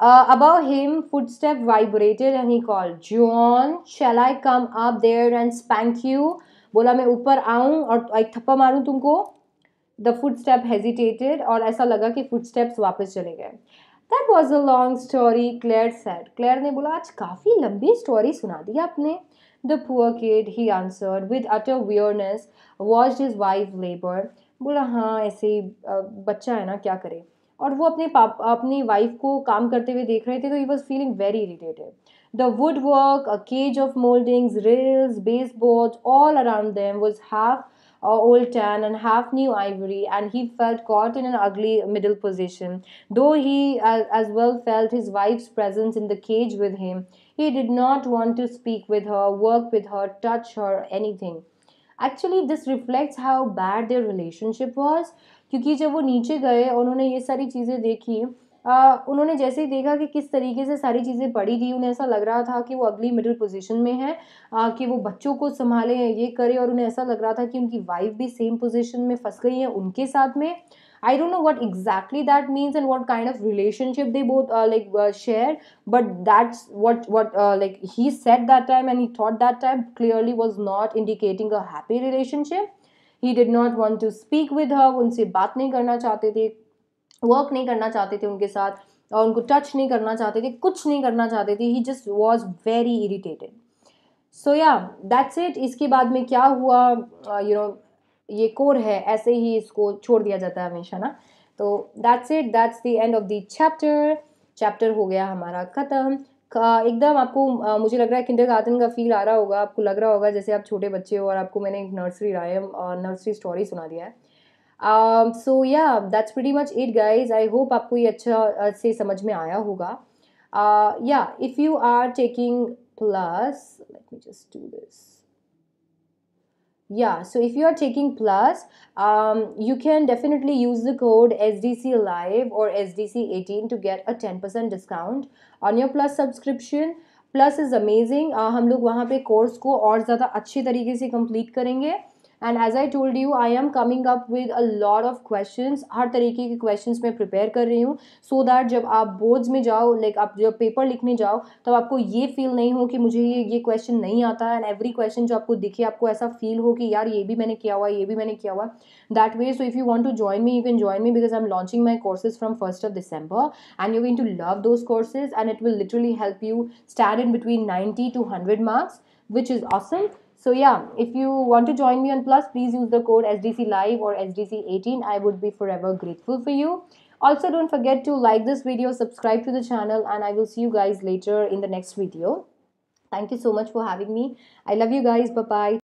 Uh, above him, footstep vibrated and he called, John, shall I come up there and spank you? बोला मैं ऊपर आऊँ और एक थप्पा मारूँ तुमको द फुट स्टेप हेजिटेटेड और ऐसा लगा कि फुट स्टेप्स वापस चले गए that was a long story Claire said Claire ने बोला आज काफ़ी लंबी स्टोरी सुना दी आपने the poor kid he answer with utter weariness was his wife labour बोला हाँ ऐसे ही बच्चा है ना क्या करे और वो अपने पापा अपनी वाइफ को काम करते हुए देख रहे थे तो he was feeling very irritated the wood work a cage of mouldings rails baseboard all around them was half old tan and half new ivory and he felt caught in an ugly middle position though he as well felt his wife presence in the cage with him he did not want to speak with her work with her touch her anything actually this reflects how bad their relationship was क्योंकि जब वो नीचे गए उन्होंने ये सारी चीज़ें देखी आ, उन्होंने जैसे ही देखा कि किस तरीके से सारी चीज़ें पड़ी थी उन्हें ऐसा लग रहा था कि वो अगली मिडिल पोजीशन में है आ, कि वो बच्चों को संभाले ये करे और उन्हें ऐसा लग रहा था कि उनकी वाइफ भी सेम पोजीशन में फंस गई है उनके साथ में I don't know what exactly that means and what kind of relationship they both like share but that's what what like he said that time and he thought that time clearly was not indicating a happy relationship he did not want to speak with her उनसे बात नहीं करना चाहते थे work नहीं करना चाहते थे उनके साथ और उनको टच नहीं करना चाहते थे कुछ नहीं करना चाहते थे he just was very irritated so yeah that's it इसके बाद में क्या हुआ you uh, know you know, ये कोर है ऐसे ही इसको छोड़ दिया जाता है हमेशा ना तो that's it that's the end of the chapter chapter हो गया हमारा ख़त्म एकदम आपको मुझे लग रहा है किंडर गार्डन का फील आ रहा होगा आपको लग रहा होगा जैसे आप छोटे बच्चे हो और आपको मैंने एक नर्सरी रायम नर्सरी स्टोरी सुना दिया है so yeah that's very much it guys I hope आपको ये अच्छा से समझ में आया होगा या if you are taking plus let me just do this yeah so if you are taking plus um, you can definitely use the code sdc live or sdc 18 to get a 10% discount on your plus subscription plus is amazing हम लोग वहाँ पे course को और ज़्यादा अच्छे तरीके से कंप्लीट करेंगे and as I told you I am coming up with a lot of question हर तरीके के क्वेश्चन मैं प्रिपेयर कर रही हूँ सो दैट जब आप बोर्ड्स में जाओ लाइक like, आप जब पेपर लिखने जाओ तब आपको ये फील नहीं हो कि मुझे ये ये क्वेश्चन नहीं आता एंड एवरी क्वेश्चन जो आपको दिखे आपको ऐसा फील हो कि यार ये भी मैंने किया हुआ ये भी मैंने किया हुआ that way so if you want to join me you can join me because I am launching my courses from first of December and you ween to love those courses and it will literally help you stand in between ninety to hundred marks which is awesome So yeah, if you want to join me on Plus, please use the code SDC Live or SDC18. I would be forever grateful for you. Also, don't forget to like this video, subscribe to the channel, and I will see you guys later in the next video. Thank you so much for having me. I love you guys. Bye bye.